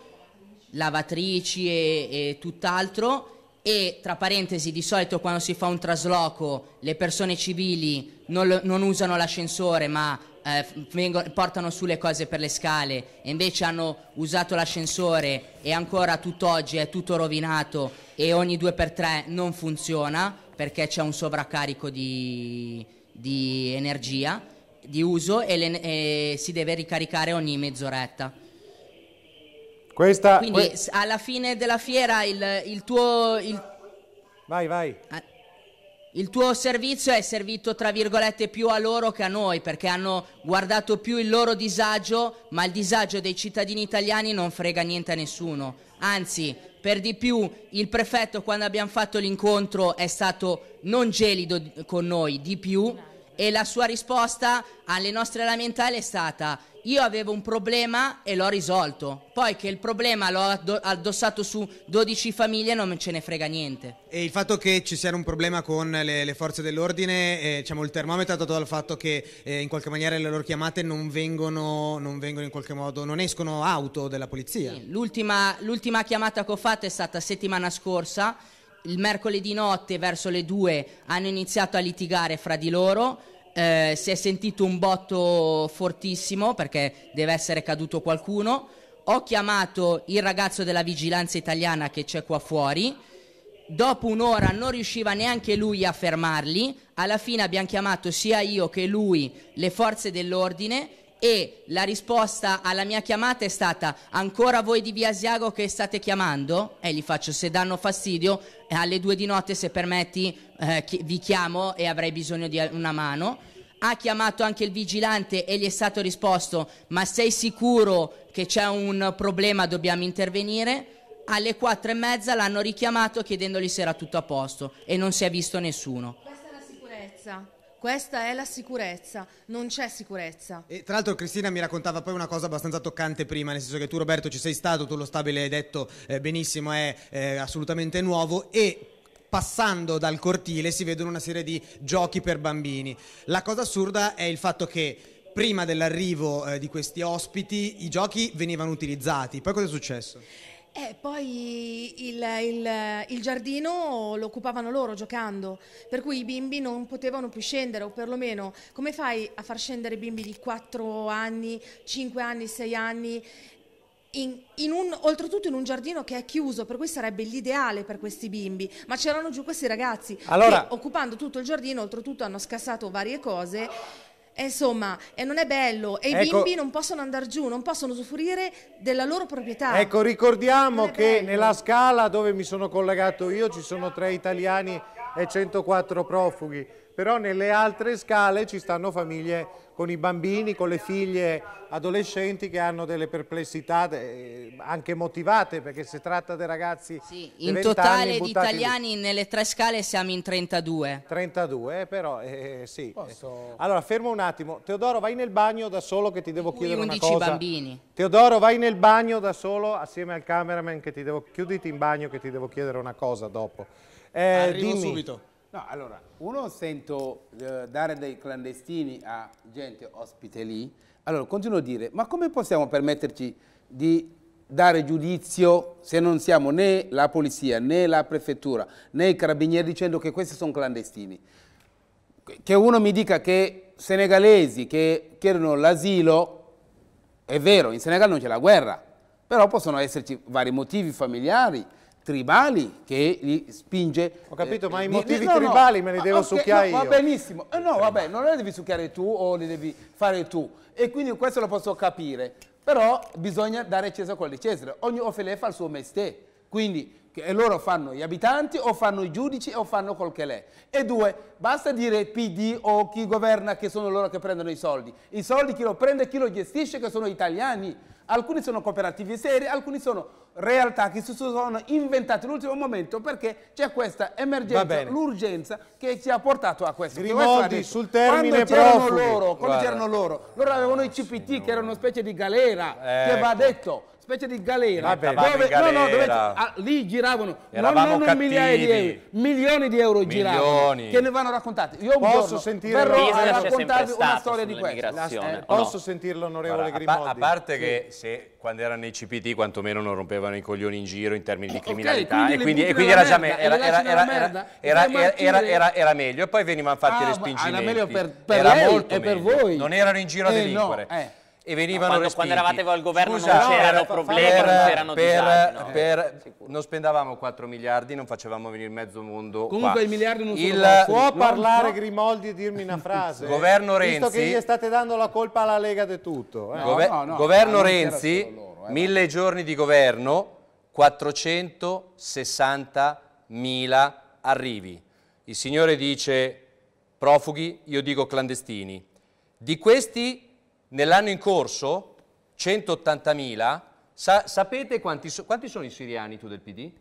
lavatrici e, e tutt'altro. E tra parentesi, di solito quando si fa un trasloco le persone civili non, non usano l'ascensore ma eh, portano su le cose per le scale e invece hanno usato l'ascensore e ancora tutt'oggi è tutto rovinato e ogni 2x3 non funziona perché c'è un sovraccarico di, di energia, di uso e, le, e, si deve ricaricare ogni mezz'oretta. Questa, Quindi que- alla fine della fiera il, il tuo... Il... Vai, vai. A- eh, il tuo servizio è servito, tra virgolette, più a loro che a noi, perché hanno guardato più il loro disagio, ma il disagio dei cittadini italiani non frega niente a nessuno. Anzi, per di più, il prefetto, quando abbiamo fatto l'incontro, è stato non gelido con noi, di più, e la sua risposta alle nostre lamentele è stata io avevo un problema e l'ho risolto. Poi che il problema l'ho addossato su 12 famiglie non ce ne frega niente. E il fatto che ci sia un problema con le, le forze dell'ordine, eh, diciamo, il termometro è dato dal fatto che eh, in qualche maniera le loro chiamate non vengono, non vengono in qualche modo, non escono auto della polizia. Sì, l'ultima, l'ultima chiamata che ho fatto è stata settimana scorsa. Il mercoledì notte verso le 2 hanno iniziato a litigare fra di loro eh, si è sentito un botto fortissimo perché deve essere caduto qualcuno. Ho chiamato il ragazzo della vigilanza italiana che c'è qua fuori. Dopo un'ora non riusciva neanche lui a fermarli. Alla fine abbiamo chiamato sia io che lui le forze dell'ordine e la risposta alla mia chiamata è stata ancora voi di Via Asiago che state chiamando? E gli faccio se danno fastidio alle due di notte se permetti eh, vi chiamo e avrei bisogno di una mano. Ha chiamato anche il vigilante e gli è stato risposto ma sei sicuro che c'è un problema, dobbiamo intervenire? Alle quattro e mezza l'hanno richiamato chiedendogli se era tutto a posto e non si è visto nessuno. Questa è la sicurezza. Questa è la sicurezza, non c'è sicurezza. E tra l'altro Cristina mi raccontava poi una cosa abbastanza toccante prima, nel senso che tu Roberto ci sei stato, tu lo stabile hai detto eh, benissimo, è eh, assolutamente nuovo e passando dal cortile si vedono una serie di giochi per bambini. La cosa assurda è il fatto che prima dell'arrivo eh, di questi ospiti i giochi venivano utilizzati, poi cosa è successo? Eh, poi il, il, il giardino lo occupavano loro giocando, per cui i bimbi non potevano più scendere, o perlomeno come fai a far scendere i bimbi di 4 anni, 5 anni, 6 anni? In, in un, oltretutto in un giardino che è chiuso, per cui sarebbe l'ideale per questi bimbi, ma c'erano giù questi ragazzi allora... che occupando tutto il giardino, oltretutto hanno scassato varie cose eh, insomma, e non è bello. E ecco, i bimbi non possono andare giù, non possono usufruire della loro proprietà. Ecco, ricordiamo che bello. nella scala dove mi sono collegato io ci sono tre italiani e 104 profughi però nelle altre scale ci stanno famiglie con i bambini, con le figlie adolescenti che hanno delle perplessità eh, anche motivate perché se tratta dei ragazzi sì, in totale di italiani lì. nelle tre scale siamo in 32 32 eh, però eh, sì Posso... allora fermo un attimo Teodoro vai nel bagno da solo che ti devo chiedere una cosa bambini. Teodoro vai nel bagno da solo assieme al cameraman che ti devo chiuditi in bagno che ti devo chiedere una cosa dopo eh, arrivo dimmi. subito No, allora, uno sento eh, dare dei clandestini a gente ospite lì, allora continuo a dire, ma come possiamo permetterci di dare giudizio se non siamo né la polizia, né la prefettura, né i carabinieri dicendo che questi sono clandestini? Che uno mi dica che senegalesi che chiedono l'asilo, è vero, in Senegal non c'è la guerra, però possono esserci vari motivi familiari, tribali che li spinge... Ho capito, eh, ma i motivi no, tribali no, me li devo okay, succhiare no, io. Va benissimo. Eh, no, vabbè, non li devi succhiare tu o li devi fare tu. E quindi questo lo posso capire. Però bisogna dare Cesare quello di Cesare. Ogni ofele fa il suo mestiere. Quindi e loro fanno gli abitanti o fanno i giudici o fanno quel che l'è. E due, basta dire PD o chi governa che sono loro che prendono i soldi. I soldi chi lo prende, e chi lo gestisce che sono italiani alcuni sono cooperativi seri, alcuni sono realtà che si sono inventate all'ultimo momento perché c'è questa emergenza, l'urgenza che ci ha portato a questo. Grimaldi sul termine quando c'erano loro, quando c'erano loro, loro avevano i CPT che era una specie di galera, ecco. che va ecco. detto, specie di galera. Vabbè, dove, galera. No, no, dove, ah, lì giravano Eravamo non, non migliaia di euro, milioni di euro milioni. giravano che ne vanno raccontati. Io eh, posso sentire verrò a raccontarvi una storia di questo. Eh, posso no? sentire l'onorevole Grimoldi? A, parte sì. che se quando erano i CPT quantomeno non rompevano i coglioni in giro in termini di criminalità okay, quindi e quindi, era meglio e poi venivano fatti ah, i respingimenti. Ah, era meglio per, per lei e per voi. Non erano in giro a eh, delinquere. Eh e venivano no, quando, quando, eravate voi al governo Scusa, non c'erano problemi, per, non c'erano per, no? per eh, non spendavamo 4 miliardi, non facevamo venire mezzo mondo Comunque qua. il miliardo non il, sono Può parlare no, Grimoldi e dirmi una frase? [laughs] governo Renzi... Visto che gli state dando la colpa alla Lega di tutto. Eh. Gover governo Renzi, loro, eh, mille giorni di governo, 460 mila arrivi. Il signore dice profughi, io dico clandestini. Di questi nell'anno in corso 180.000, sa sapete quanti, so quanti, sono i siriani tu del PD?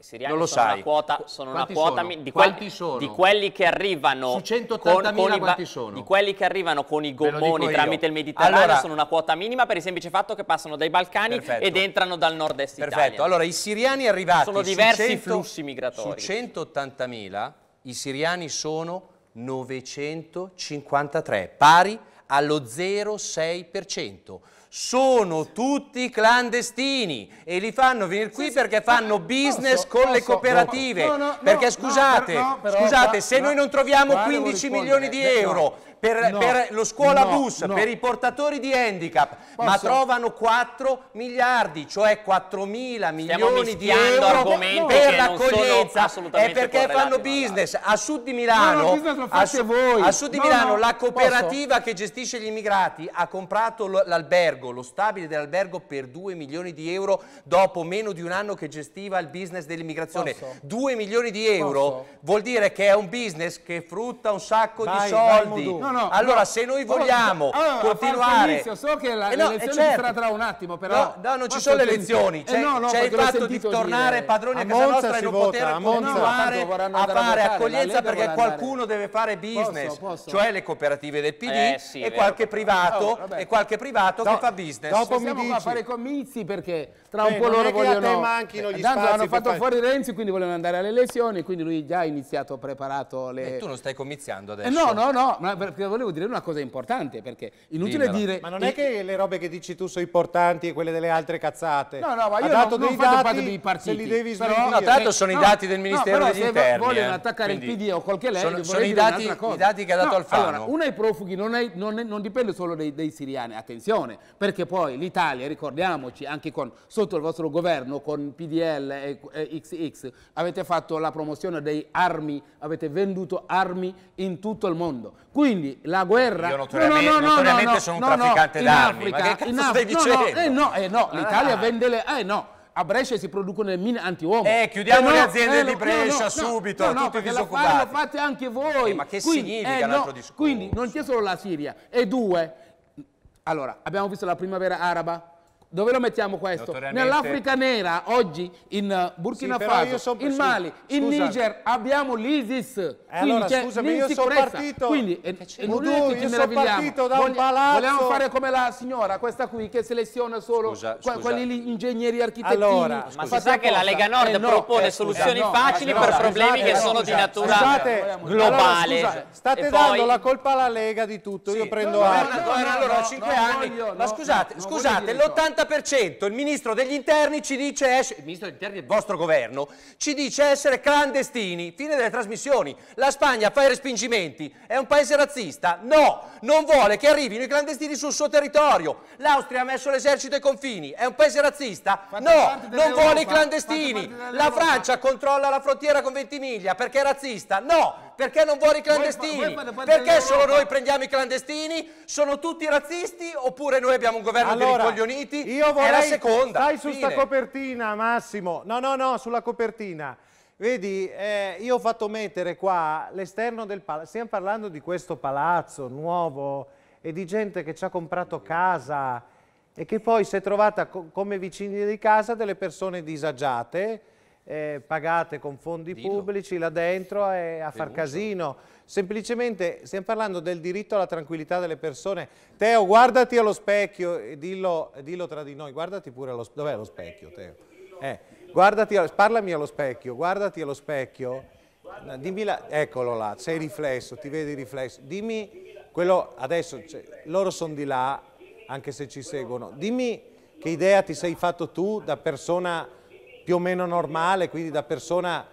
I siriani non lo sono sai. una quota, sono quanti una quota sono? Di, quelli, di, quelli che arrivano su 180.000 con, con quanti sono? Di quelli che arrivano con i gommoni tramite io. il Mediterraneo allora, sono una quota minima per il semplice fatto che passano dai Balcani perfetto. ed entrano dal nord-est Italia. Perfetto, allora i siriani arrivati sono diversi 100, flussi migratori. Su 180.000 i siriani sono 953, pari allo 0,6%. Sono tutti clandestini e li fanno venire qui sì, perché sì, fanno business posso, con posso, le cooperative. No, no, perché scusate, no, per, scusate però, se noi non troviamo 15 milioni di euro per, no, per lo scuola no, bus, no. per i portatori di handicap, Posso? ma trovano 4 miliardi, cioè 4 mila milioni di euro per l'accoglienza. È perché fanno business. A sud di Milano, no, a, su, a sud di Milano la cooperativa Posso? che gestisce gli immigrati ha comprato l'albergo, lo stabile dell'albergo per 2 milioni di euro dopo meno di un anno che gestiva il business dell'immigrazione. 2 milioni di euro Posso? vuol dire che è un business che frutta un sacco vai, di soldi no, allora, no. se noi vogliamo allora, oh, oh, continuare... So che la, eh no, l'elezione certo. sarà tra un attimo, però... No, no non ci sono le elezioni. Eh, c'è, eh no, c'è il fatto di tornare dire. padroni a, a casa nostra e non vota, poter a continuare a, fare accoglienza perché qualcuno deve fare business, cioè le cooperative del PD eh, e qualche privato oh, e qualche privato che fa business. Dopo mi dici... a fare comizi perché tra un eh, po' loro vogliono... manchino hanno fatto fuori Renzi, quindi vogliono andare alle elezioni, quindi lui già ha iniziato, preparato le... E tu non stai comiziando adesso? No, no, no, perché volevo dire una cosa importante, perché inutile Dimmelo. dire... Ma non è che le robe che dici tu sono importanti e quelle delle altre cazzate. No, no, ma io non, non faccio parte dei partiti. Se li devi però, no, tanto sono no, i dati del Ministero no, degli Interni. Però vogliono eh, attaccare Quindi, il PD o qualche lei, sono, sono i, dati, i, dati, che ha dato Alfano. Allora, uno ai profughi non, è, non, è, non, dipende solo dai, dai siriani, attenzione, perché poi l'Italia, ricordiamoci, anche con, sotto il vostro governo, con PDL e, e XX, avete fatto la promozione dei armi, avete venduto armi in tutto il mondo. Quindi motivi la guerra... Io notoriamente, no, no, no, notoriamente sono un trafficante d'armi, Africa, ma che cazzo stai dicendo? eh no, eh no, l'Italia ah. vende le... Eh no, a Brescia si producono le mine anti-uomo. Eh, chiudiamo eh no, le aziende eh, di Brescia no, no, subito, no, no, tutti disoccupati. Lo fate anche voi. Eh, ma che quindi, significa eh, l'altro discorso? Quindi non c'è solo la Siria. E due, allora, abbiamo visto la primavera araba, dove lo mettiamo questo? Nell'Africa nera, oggi, in Burkina sì, Faso, son, in Mali, in Niger, abbiamo l'ISIS. Eh allora, scusami, io sono partito... Quindi, eh, eh, è, è Udu, che ci meravigliamo. da un palazzo... Vogliamo fare come la signora, questa qui, che seleziona solo scusa, scusa. quelli ingegneri architetti. Allora, ma si sa che la Lega Nord eh, no, propone eh, soluzioni no, eh, facili no, per problemi che sono di natura scusate, globale. Allora, state e dando poi... la colpa alla Lega di tutto, io prendo atto. Allora, 5 anni... Ma scusate, scusate, l'80 40% il ministro degli interni ci dice, esce, il ministro degli interni del vostro governo, ci dice essere clandestini, fine delle trasmissioni, la Spagna fa i respingimenti, è un paese razzista? No, non vuole che arrivino i clandestini sul suo territorio, l'Austria ha messo l'esercito ai confini, è un paese razzista? Fate no, non vuole i clandestini, la Francia controlla la frontiera con Ventimiglia perché è razzista? No, perché non vuole i clandestini? Perché solo noi prendiamo i clandestini? Sono tutti razzisti oppure noi abbiamo un governo allora, di ricoglioniti? Io vorrei... È la seconda. Stai su questa copertina, Massimo. No, no, no, sulla copertina. Vedi, eh, io ho fatto mettere qua l'esterno del palazzo, stiamo parlando di questo palazzo nuovo e di gente che ci ha comprato casa e che poi si è trovata co come vicini di casa delle persone disagiate eh, pagate con fondi Dillo. pubblici là dentro e eh, a far casino. Semplicemente stiamo parlando del diritto alla tranquillità delle persone. Teo, guardati allo specchio e dillo, dillo tra di noi, guardati pure allo specchio. Dov'è lo specchio, Teo? Eh, guardati, parlami allo specchio, guardati allo specchio. Dimmi la, eccolo là, sei riflesso, ti vedi riflesso. Dimmi quello adesso, cioè, loro sono di là, anche se ci seguono. Dimmi che idea ti sei fatto tu da persona più o meno normale, quindi da persona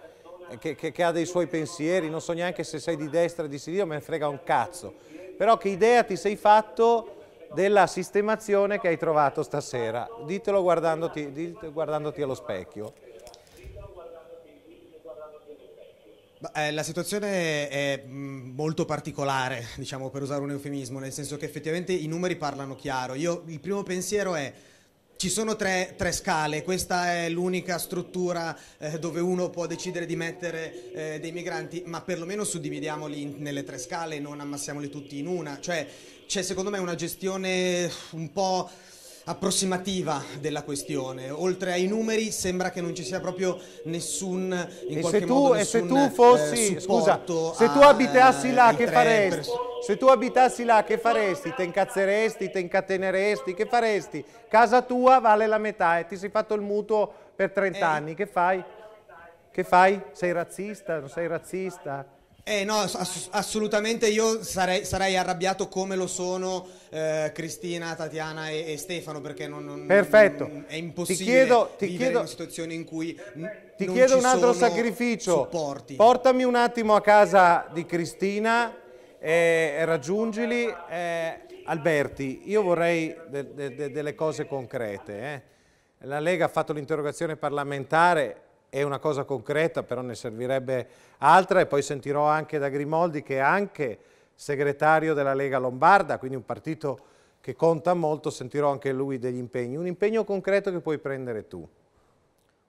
che, che, che, ha dei suoi pensieri, non so neanche se sei di destra o di sinistra, me ne frega un cazzo. Però che idea ti sei fatto della sistemazione che hai trovato stasera? Ditelo guardandoti, dit, guardandoti allo specchio. Eh, la situazione è mm, molto particolare, diciamo per usare un eufemismo, nel senso che effettivamente i numeri parlano chiaro. Io, il primo pensiero è ci sono tre, tre, scale, questa è l'unica struttura eh, dove uno può decidere di mettere eh, dei migranti, ma perlomeno suddividiamoli in, nelle tre scale, non ammassiamoli tutti in una. Cioè c'è secondo me una gestione un po' approssimativa della questione. Oltre ai numeri sembra che non ci sia proprio nessun in e qualche se tu, modo nessun, e se tu eh, fossi eh, scusa, se tu eh, abitassi là che faresti? Se tu abitassi là che faresti? Ti incazzeresti, ti incateneresti, che faresti? Casa tua vale la metà e ti sei fatto il mutuo per 30 eh. anni, che fai? Che fai? Sei razzista? Non sei razzista? Eh no, ass- assolutamente io sarei, sarei, arrabbiato come lo sono eh, Cristina, Tatiana e, e, Stefano perché non, non Perfetto. Non, è impossibile ti chiedo, ti chiedo, in una situazione in cui n- Ti chiedo un altro sacrificio. Supporti. Portami un attimo a casa di Cristina eh, e raggiungili. Eh, Alberti, io vorrei de- de- de- delle cose concrete. Eh. La Lega ha fatto l'interrogazione parlamentare, è una cosa concreta, però ne servirebbe altra e poi sentirò anche da Grimoldi che è anche segretario della Lega Lombarda, quindi un partito che conta molto, sentirò anche lui degli impegni. Un impegno concreto che puoi prendere tu.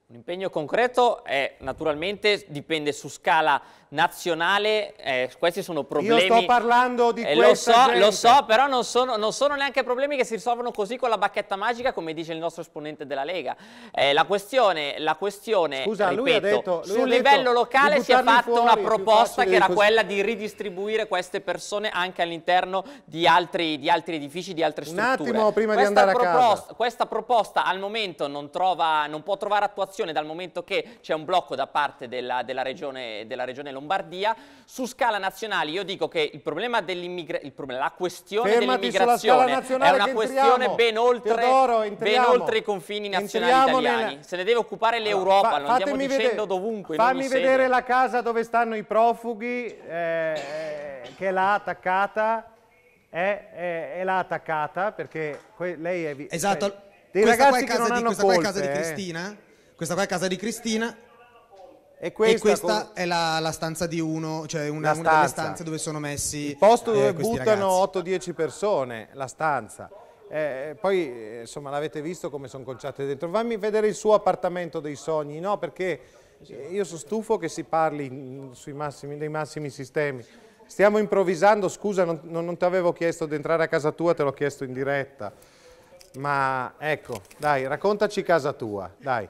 Un impegno concreto è, naturalmente dipende su scala nazionale, eh, questi sono problemi... Io sto parlando di eh, lo so, gente. Lo so, però non sono, non sono, neanche problemi che si risolvono così con la bacchetta magica come dice il nostro esponente della Lega. Eh, la questione, la questione Scusa, ripeto, lui ha detto, lui sul ha livello locale si è fatta fuori, una proposta che era così. quella di ridistribuire queste persone anche all'interno di altri, di altri, edifici, di altre strutture. Un attimo prima questa di andare proposta, a casa. Questa proposta al momento non, trova, non può trovare attuazione situazione dal momento che c'è un blocco da parte della, della, regione, della, regione, Lombardia. Su scala nazionale io dico che il problema dell'immigrazione, la questione dell'immigrazione è una questione ben, oltre, Teodoro, ben oltre, i confini nazionali entriamo italiani. Nella... Se ne deve occupare l'Europa, allora, lo andiamo dicendo vedere, dovunque. Fammi vedere la casa dove stanno i profughi eh, eh che l'ha attaccata. È, è, è l'ha attaccata perché lei è... Esatto. Cioè, dei questa qua è casa, di, colpe, qua è casa eh. di Cristina? Questa qua è casa di Cristina. E questa, e questa con... è la, la, stanza di uno, cioè una, una delle stanze dove sono messi. Il posto eh, dove eh, buttano 8-10 persone, la stanza. Eh, poi, insomma, l'avete visto come sono conciate dentro. Fammi vedere il suo appartamento dei sogni, no? Perché eh, io sono stufo che si parli sui massimi, dei massimi sistemi. Stiamo improvvisando, scusa, non, non ti avevo chiesto di entrare a casa tua, te l'ho chiesto in diretta. Ma ecco, dai, raccontaci casa tua, dai.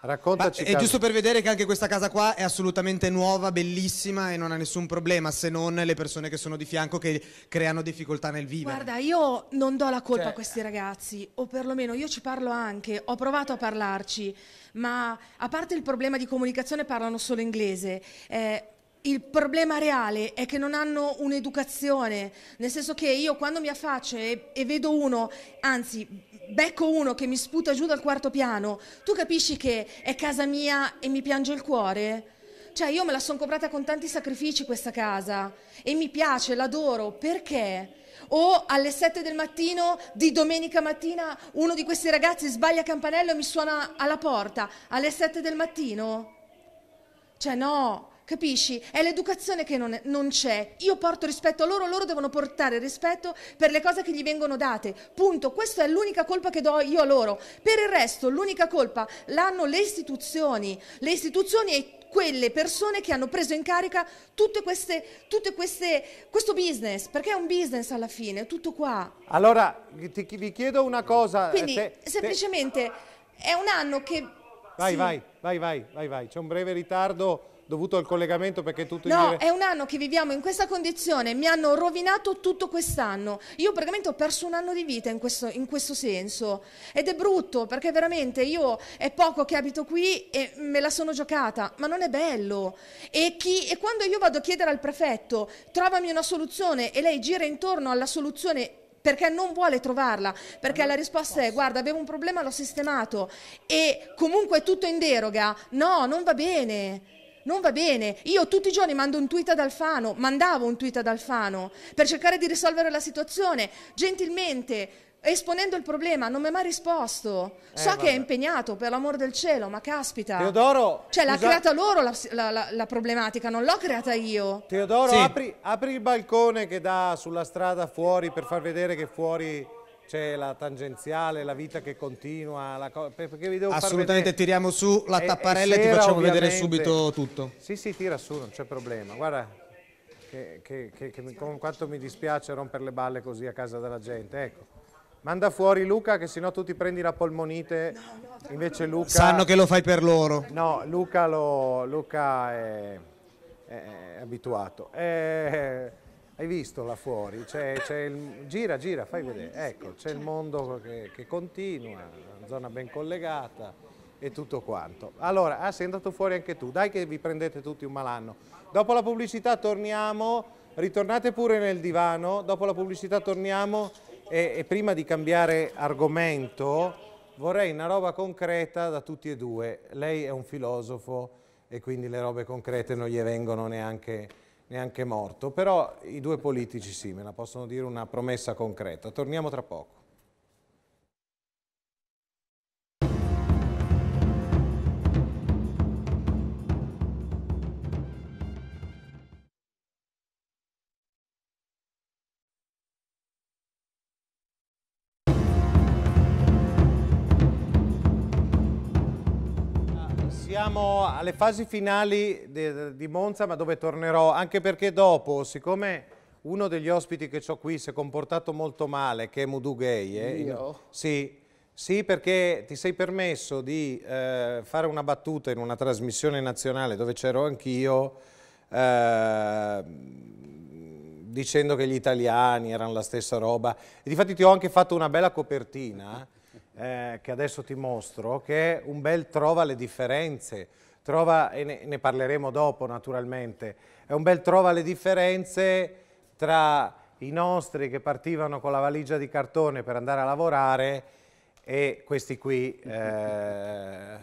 Raccontaci. Ma è giusto per vedere che anche questa casa qua è assolutamente nuova, bellissima e non ha nessun problema se non le persone che sono di fianco che creano difficoltà nel vivere. Guarda, io non do la colpa cioè... a questi ragazzi, o perlomeno io ci parlo anche, ho provato a parlarci, ma a parte il problema di comunicazione parlano solo inglese. Eh, il problema reale è che non hanno un'educazione, nel senso che io quando mi affaccio e, e, vedo uno, anzi becco uno che mi sputa giù dal quarto piano, tu capisci che è casa mia e mi piange il cuore? Cioè io me la sono comprata con tanti sacrifici questa casa e mi piace, l'adoro, perché? O alle 7 del mattino di domenica mattina uno di questi ragazzi sbaglia campanello e mi suona alla porta alle 7 del mattino? Cioè no, capisci? È l'educazione che non, è, non, c'è. Io porto rispetto a loro, loro devono portare rispetto per le cose che gli vengono date. Punto. Questa è l'unica colpa che do io a loro. Per il resto, l'unica colpa l'hanno le istituzioni. Le istituzioni e quelle persone che hanno preso in carica tutte queste, tutte queste, questo business, perché è un business alla fine, tutto qua. Allora, ti, vi chiedo una cosa. Eh, Quindi, te, semplicemente, te... è un anno che... Vai, sì. vai, vai, vai, vai, vai, c'è un breve ritardo dovuto al collegamento perché tutto No, ieri... è un anno che viviamo in questa condizione, mi hanno rovinato tutto quest'anno. Io praticamente ho perso un anno di vita in questo, in questo senso ed è brutto perché veramente io è poco che abito qui e me la sono giocata, ma non è bello. E, chi, e quando io vado a chiedere al prefetto trovami una soluzione e lei gira intorno alla soluzione perché non vuole trovarla, perché la risposta è guarda avevo un problema, l'ho sistemato e comunque è tutto in deroga, no, non va bene non va bene. Io tutti i giorni mando un tweet ad Alfano, mandavo un tweet ad Alfano per cercare di risolvere la situazione, gentilmente esponendo il problema, non mi ha mai risposto. Eh, so eh, che è impegnato, per l'amor del cielo, ma caspita. Teodoro. Cioè, l'ha creata loro la, la, la, la problematica, non l'ho creata io. Teodoro, sì. apri, apri il balcone che dà sulla strada fuori per far vedere che fuori c'è la tangenziale, la vita che continua, perché vi devo Assolutamente tiriamo su la tapparella e, e, sera, e ti facciamo vedere subito tutto. Sì, sì, tira su, non c'è problema. Guarda che, che, che, che con quanto mi dispiace rompere le balle così a casa della gente, ecco. Manda fuori Luca che sennò tu ti prendi la polmonite, invece Luca... Sanno che lo fai per loro. No, Luca, lo, Luca è, è, è abituato. È, eh, hai visto là fuori? C'è, il, gira, gira, fai vedere. Ecco, c'è il mondo che, che continua, una zona ben collegata e tutto quanto. Allora, ah, sei andato fuori anche tu, dai che vi prendete tutti un malanno. Dopo la pubblicità torniamo, ritornate pure nel divano, dopo la pubblicità torniamo e, e prima di cambiare argomento vorrei una roba concreta da tutti e due. Lei è un filosofo e quindi le robe concrete non gli vengono neanche neanche morto, però i due politici sì, me la possono dire una promessa concreta. Torniamo tra poco. siamo alle fasi finali di, di, Monza, ma dove tornerò, anche perché dopo, siccome uno degli ospiti che ho qui si è comportato molto male, che è Mudu Gay, eh, in, sì, sì, perché ti sei permesso di eh, fare una battuta in una trasmissione nazionale dove c'ero anch'io, eh, dicendo che gli italiani erano la stessa roba. E difatti ti ho anche fatto una bella copertina eh, che adesso ti mostro, che è un bel trova le differenze, trova, e ne, ne parleremo dopo naturalmente, è un bel trova le differenze tra i nostri che partivano con la valigia di cartone per andare a lavorare e questi qui eh,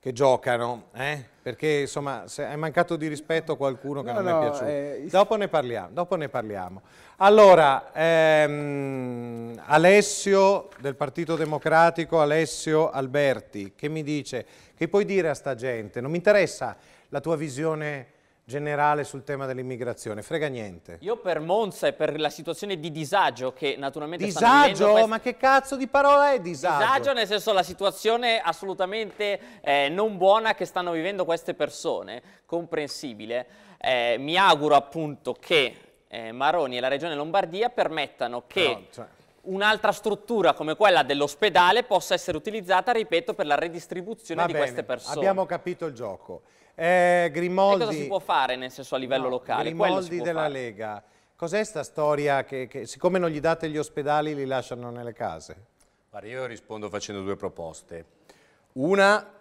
che giocano, eh? perché insomma è mancato di rispetto a qualcuno che no, non no, è piaciuto. Eh, dopo, ne parliamo, dopo ne parliamo. Allora, ehm, Alessio del Partito Democratico, Alessio Alberti, che mi dice, che puoi dire a sta gente? Non mi interessa la tua visione generale sul tema dell'immigrazione, frega niente. Io per Monza e per la situazione di disagio che naturalmente Disagio? Quest... Ma che cazzo di parola è disagio? Disagio nel senso la situazione assolutamente eh, non buona che stanno vivendo queste persone, comprensibile. Eh, mi auguro appunto che eh, Maroni e la Regione Lombardia permettano che no, cioè... un'altra struttura come quella dell'ospedale possa essere utilizzata, ripeto, per la redistribuzione Va di bene, queste persone. Abbiamo capito il gioco. Eh, Grimoldi... E cosa si può fare nel senso a livello no, locale? Grimoldi della fare. Lega, cos'è sta storia che, che siccome non gli date gli ospedali li lasciano nelle case? Io rispondo facendo due proposte. Una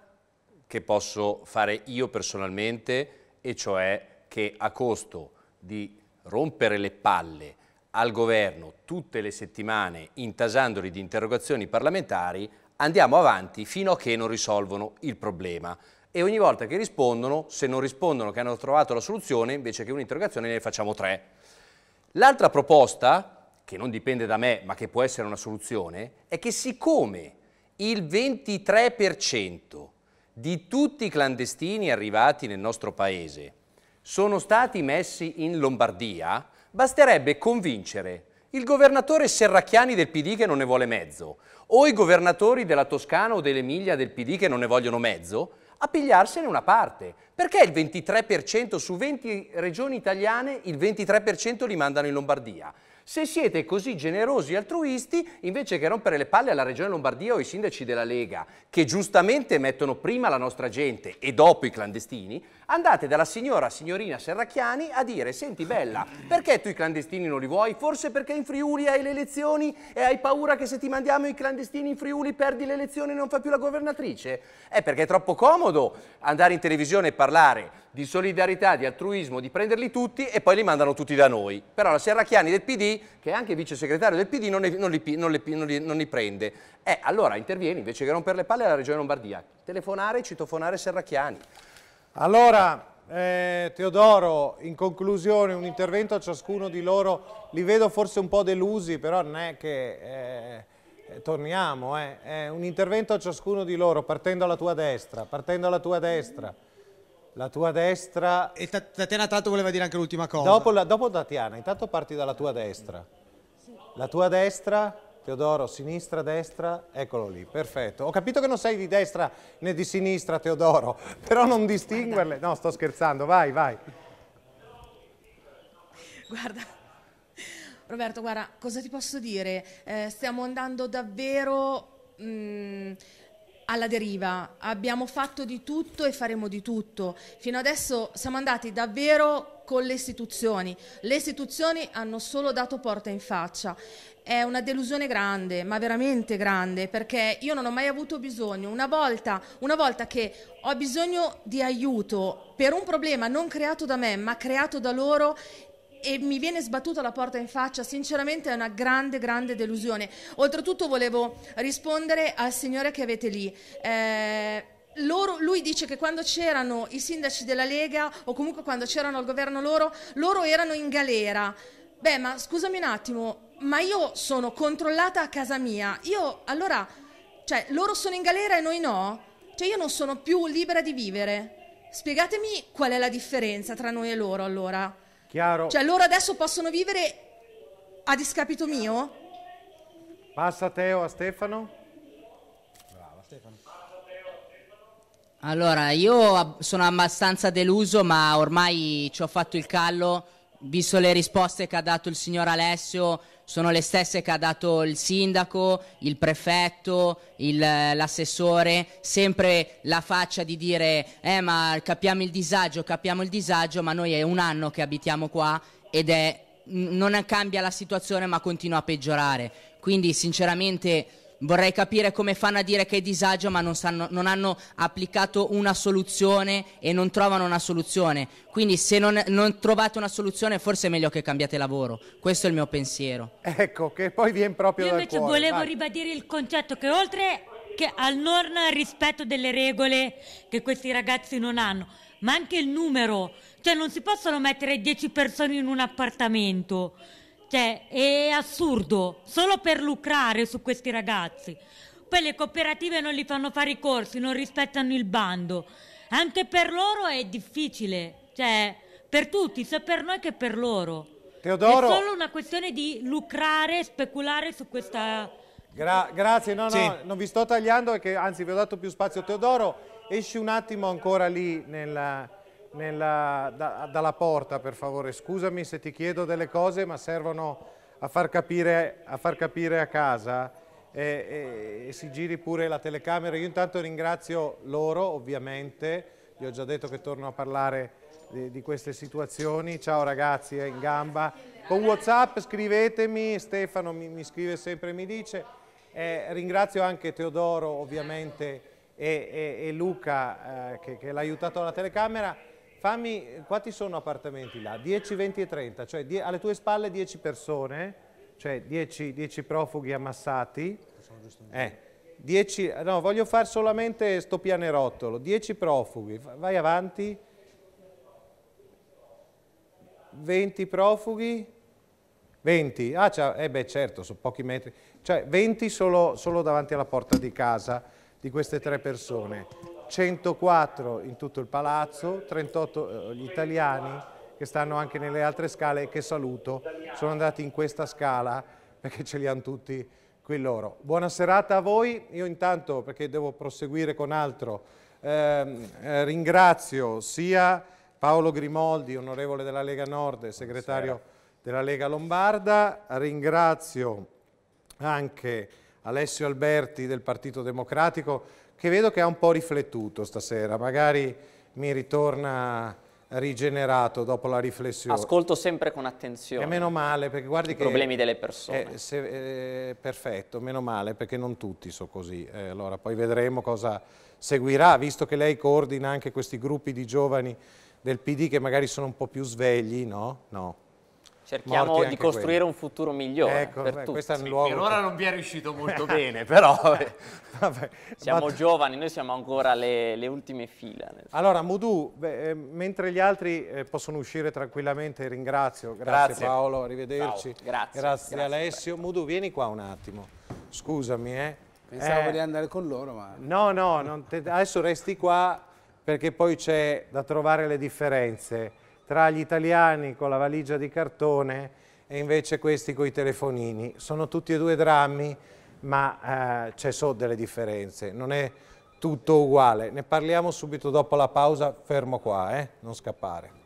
che posso fare io personalmente e cioè che a costo di rompere le palle al governo tutte le settimane intasandoli di interrogazioni parlamentari, andiamo avanti fino a che non risolvono il problema. E ogni volta che rispondono, se non rispondono che hanno trovato la soluzione, invece che un'interrogazione ne facciamo tre. L'altra proposta, che non dipende da me ma che può essere una soluzione, è che siccome il 23% di tutti i clandestini arrivati nel nostro paese sono stati messi in Lombardia, basterebbe convincere il governatore Serracchiani del PD che non ne vuole mezzo, o i governatori della Toscana o dell'Emilia del PD che non ne vogliono mezzo, a pigliarsene una parte. Perché il 23% su 20 regioni italiane, il 23% li mandano in Lombardia? Se siete così generosi e altruisti, invece che rompere le palle alla Regione Lombardia o ai sindaci della Lega, che giustamente mettono prima la nostra gente e dopo i clandestini, andate dalla signora signorina Serracchiani a dire, senti bella, perché tu i clandestini non li vuoi? Forse perché in Friuli hai le elezioni e hai paura che se ti mandiamo i clandestini in Friuli perdi le elezioni e non fai più la governatrice? È perché è troppo comodo andare in televisione e parlare di solidarietà, di altruismo, di prenderli tutti e poi li mandano tutti da noi. Però la Serracchiani del PD, che è anche vice segretario del PD, non, li, prende. Eh, allora intervieni invece che rompere le palle alla Regione Lombardia. Telefonare e citofonare Serracchiani. Allora, eh, Teodoro, in conclusione un intervento a ciascuno di loro, li vedo forse un po' delusi, però non è che... Eh, torniamo, eh. un intervento a ciascuno di loro, partendo alla tua destra, partendo alla tua destra. La tua destra... E Tatiana tanto voleva dire anche l'ultima cosa. Dopo, la, dopo Tatiana, intanto parti dalla tua destra. La tua destra, Teodoro, sinistra, destra, eccolo lì, perfetto. Ho capito che non sei di destra né di sinistra, Teodoro, [laughs] però non distinguerle. No, sto scherzando, vai, vai. Guarda... Roberto, guarda, cosa ti posso dire? Eh, stiamo andando davvero... Mh, mm, alla deriva, abbiamo fatto di tutto e faremo di tutto. Fino adesso siamo andati davvero con le istituzioni, le istituzioni hanno solo dato porta in faccia. È una delusione grande, ma veramente grande, perché io non ho mai avuto bisogno. Una volta, una volta che ho bisogno di aiuto per un problema non creato da me, ma creato da loro, e mi viene sbattuta la porta in faccia, sinceramente è una grande, grande delusione. Oltretutto volevo rispondere al signore che avete lì. Eh, loro, lui dice che quando c'erano i sindaci della Lega o comunque quando c'erano il governo loro, loro erano in galera. Beh, ma scusami un attimo, ma io sono controllata a casa mia. Io allora, cioè, loro sono in galera e noi no? Cioè, io non sono più libera di vivere. Spiegatemi qual è la differenza tra noi e loro allora. Chiaro? Cioè loro adesso possono vivere a discapito mio? Passa Teo a Stefano. Brava Stefano. Allora, io sono abbastanza deluso, ma ormai ci ho fatto il callo, visto le risposte che ha dato il signor Alessio sono le stesse che ha dato il sindaco, il prefetto, il, eh, l'assessore, sempre la faccia di dire eh ma capiamo il disagio, capiamo il disagio, ma noi è un anno che abitiamo qua ed è, non cambia la situazione ma continua a peggiorare. Quindi sinceramente Vorrei capire come fanno a dire che è disagio ma non, sanno, non hanno applicato una soluzione e non trovano una soluzione. Quindi se non, non, trovate una soluzione forse è meglio che cambiate lavoro. Questo è il mio pensiero. Ecco, che poi viene proprio... Io invece cuore, volevo vai. ribadire il concetto che oltre che al non rispetto delle regole che questi ragazzi non hanno, ma anche il numero, cioè non si possono mettere 10 persone in un appartamento cioè, è assurdo, solo per lucrare su questi ragazzi. Poi le cooperative non li fanno fare i corsi, non rispettano il bando. Anche per loro è difficile, cioè, per tutti, sia per noi che per loro. Teodoro. È solo una questione di lucrare, speculare su questa... Gra grazie, no, no, sì. non vi sto tagliando, perché, anzi vi ho dato più spazio. Teodoro, esci un attimo ancora lì nella nella, da, dalla porta per favore, scusami se ti chiedo delle cose ma servono a far capire a, far capire a casa e, e, e, si giri pure la telecamera. Io intanto ringrazio loro ovviamente, vi ho già detto che torno a parlare di, di queste situazioni. Ciao ragazzi, è in gamba. Con Whatsapp scrivetemi, Stefano mi, mi scrive sempre e mi dice. Eh, ringrazio anche Teodoro ovviamente e, e Luca eh, che, che l'ha aiutato alla telecamera fammi, qua ti sono appartamenti là, 10, 20 e 30, cioè die, alle tue spalle 10 persone, cioè 10, 10 profughi ammassati. Eh, 10, no, voglio fare solamente sto pianerottolo, 10 profughi, vai avanti. 20 profughi, 20, ah cioè, eh beh certo, sono pochi metri, cioè 20 solo, solo davanti alla porta di casa di queste tre persone. 104 in tutto il palazzo, 38 eh, gli italiani che stanno anche nelle altre scale e che saluto, sono andati in questa scala perché ce li hanno tutti qui loro. Buona serata a voi, io intanto perché devo proseguire con altro, ehm, eh, ringrazio sia Paolo Grimoldi, onorevole della Lega Nord e segretario della Lega Lombarda, ringrazio anche Alessio Alberti del Partito Democratico che vedo che ha un po' riflettuto stasera, magari mi ritorna rigenerato dopo la riflessione. Ascolto sempre con attenzione. E meno male, perché guardi I che... I problemi delle persone. Eh, se, eh, perfetto, meno male, perché non tutti sono così. Eh, allora, poi vedremo cosa seguirà, visto che lei coordina anche questi gruppi di giovani del PD che magari sono un po' più svegli, no? No cerchiamo di costruire quelli. un futuro migliore ecco, per beh, tutti. Sì, per ora non vi è riuscito molto [laughs] bene, però eh. [laughs] Vabbè, siamo ma... giovani, noi siamo ancora le, le ultime fila. Allora Mudu, beh, eh, mentre gli altri eh, possono uscire tranquillamente, ringrazio, grazie, grazie. Paolo, arrivederci, Ciao. grazie, grazie, grazie Alessio. Perfetto. Mudu vieni qua un attimo, scusami eh. Pensavo eh. di andare con loro ma... No, no, te... adesso resti qua perché poi c'è da trovare le differenze tra gli italiani con la valigia di cartone e invece questi con i telefonini. Sono tutti e due drammi, ma eh, ci sono delle differenze, non è tutto uguale. Ne parliamo subito dopo la pausa, fermo qua, eh? non scappare.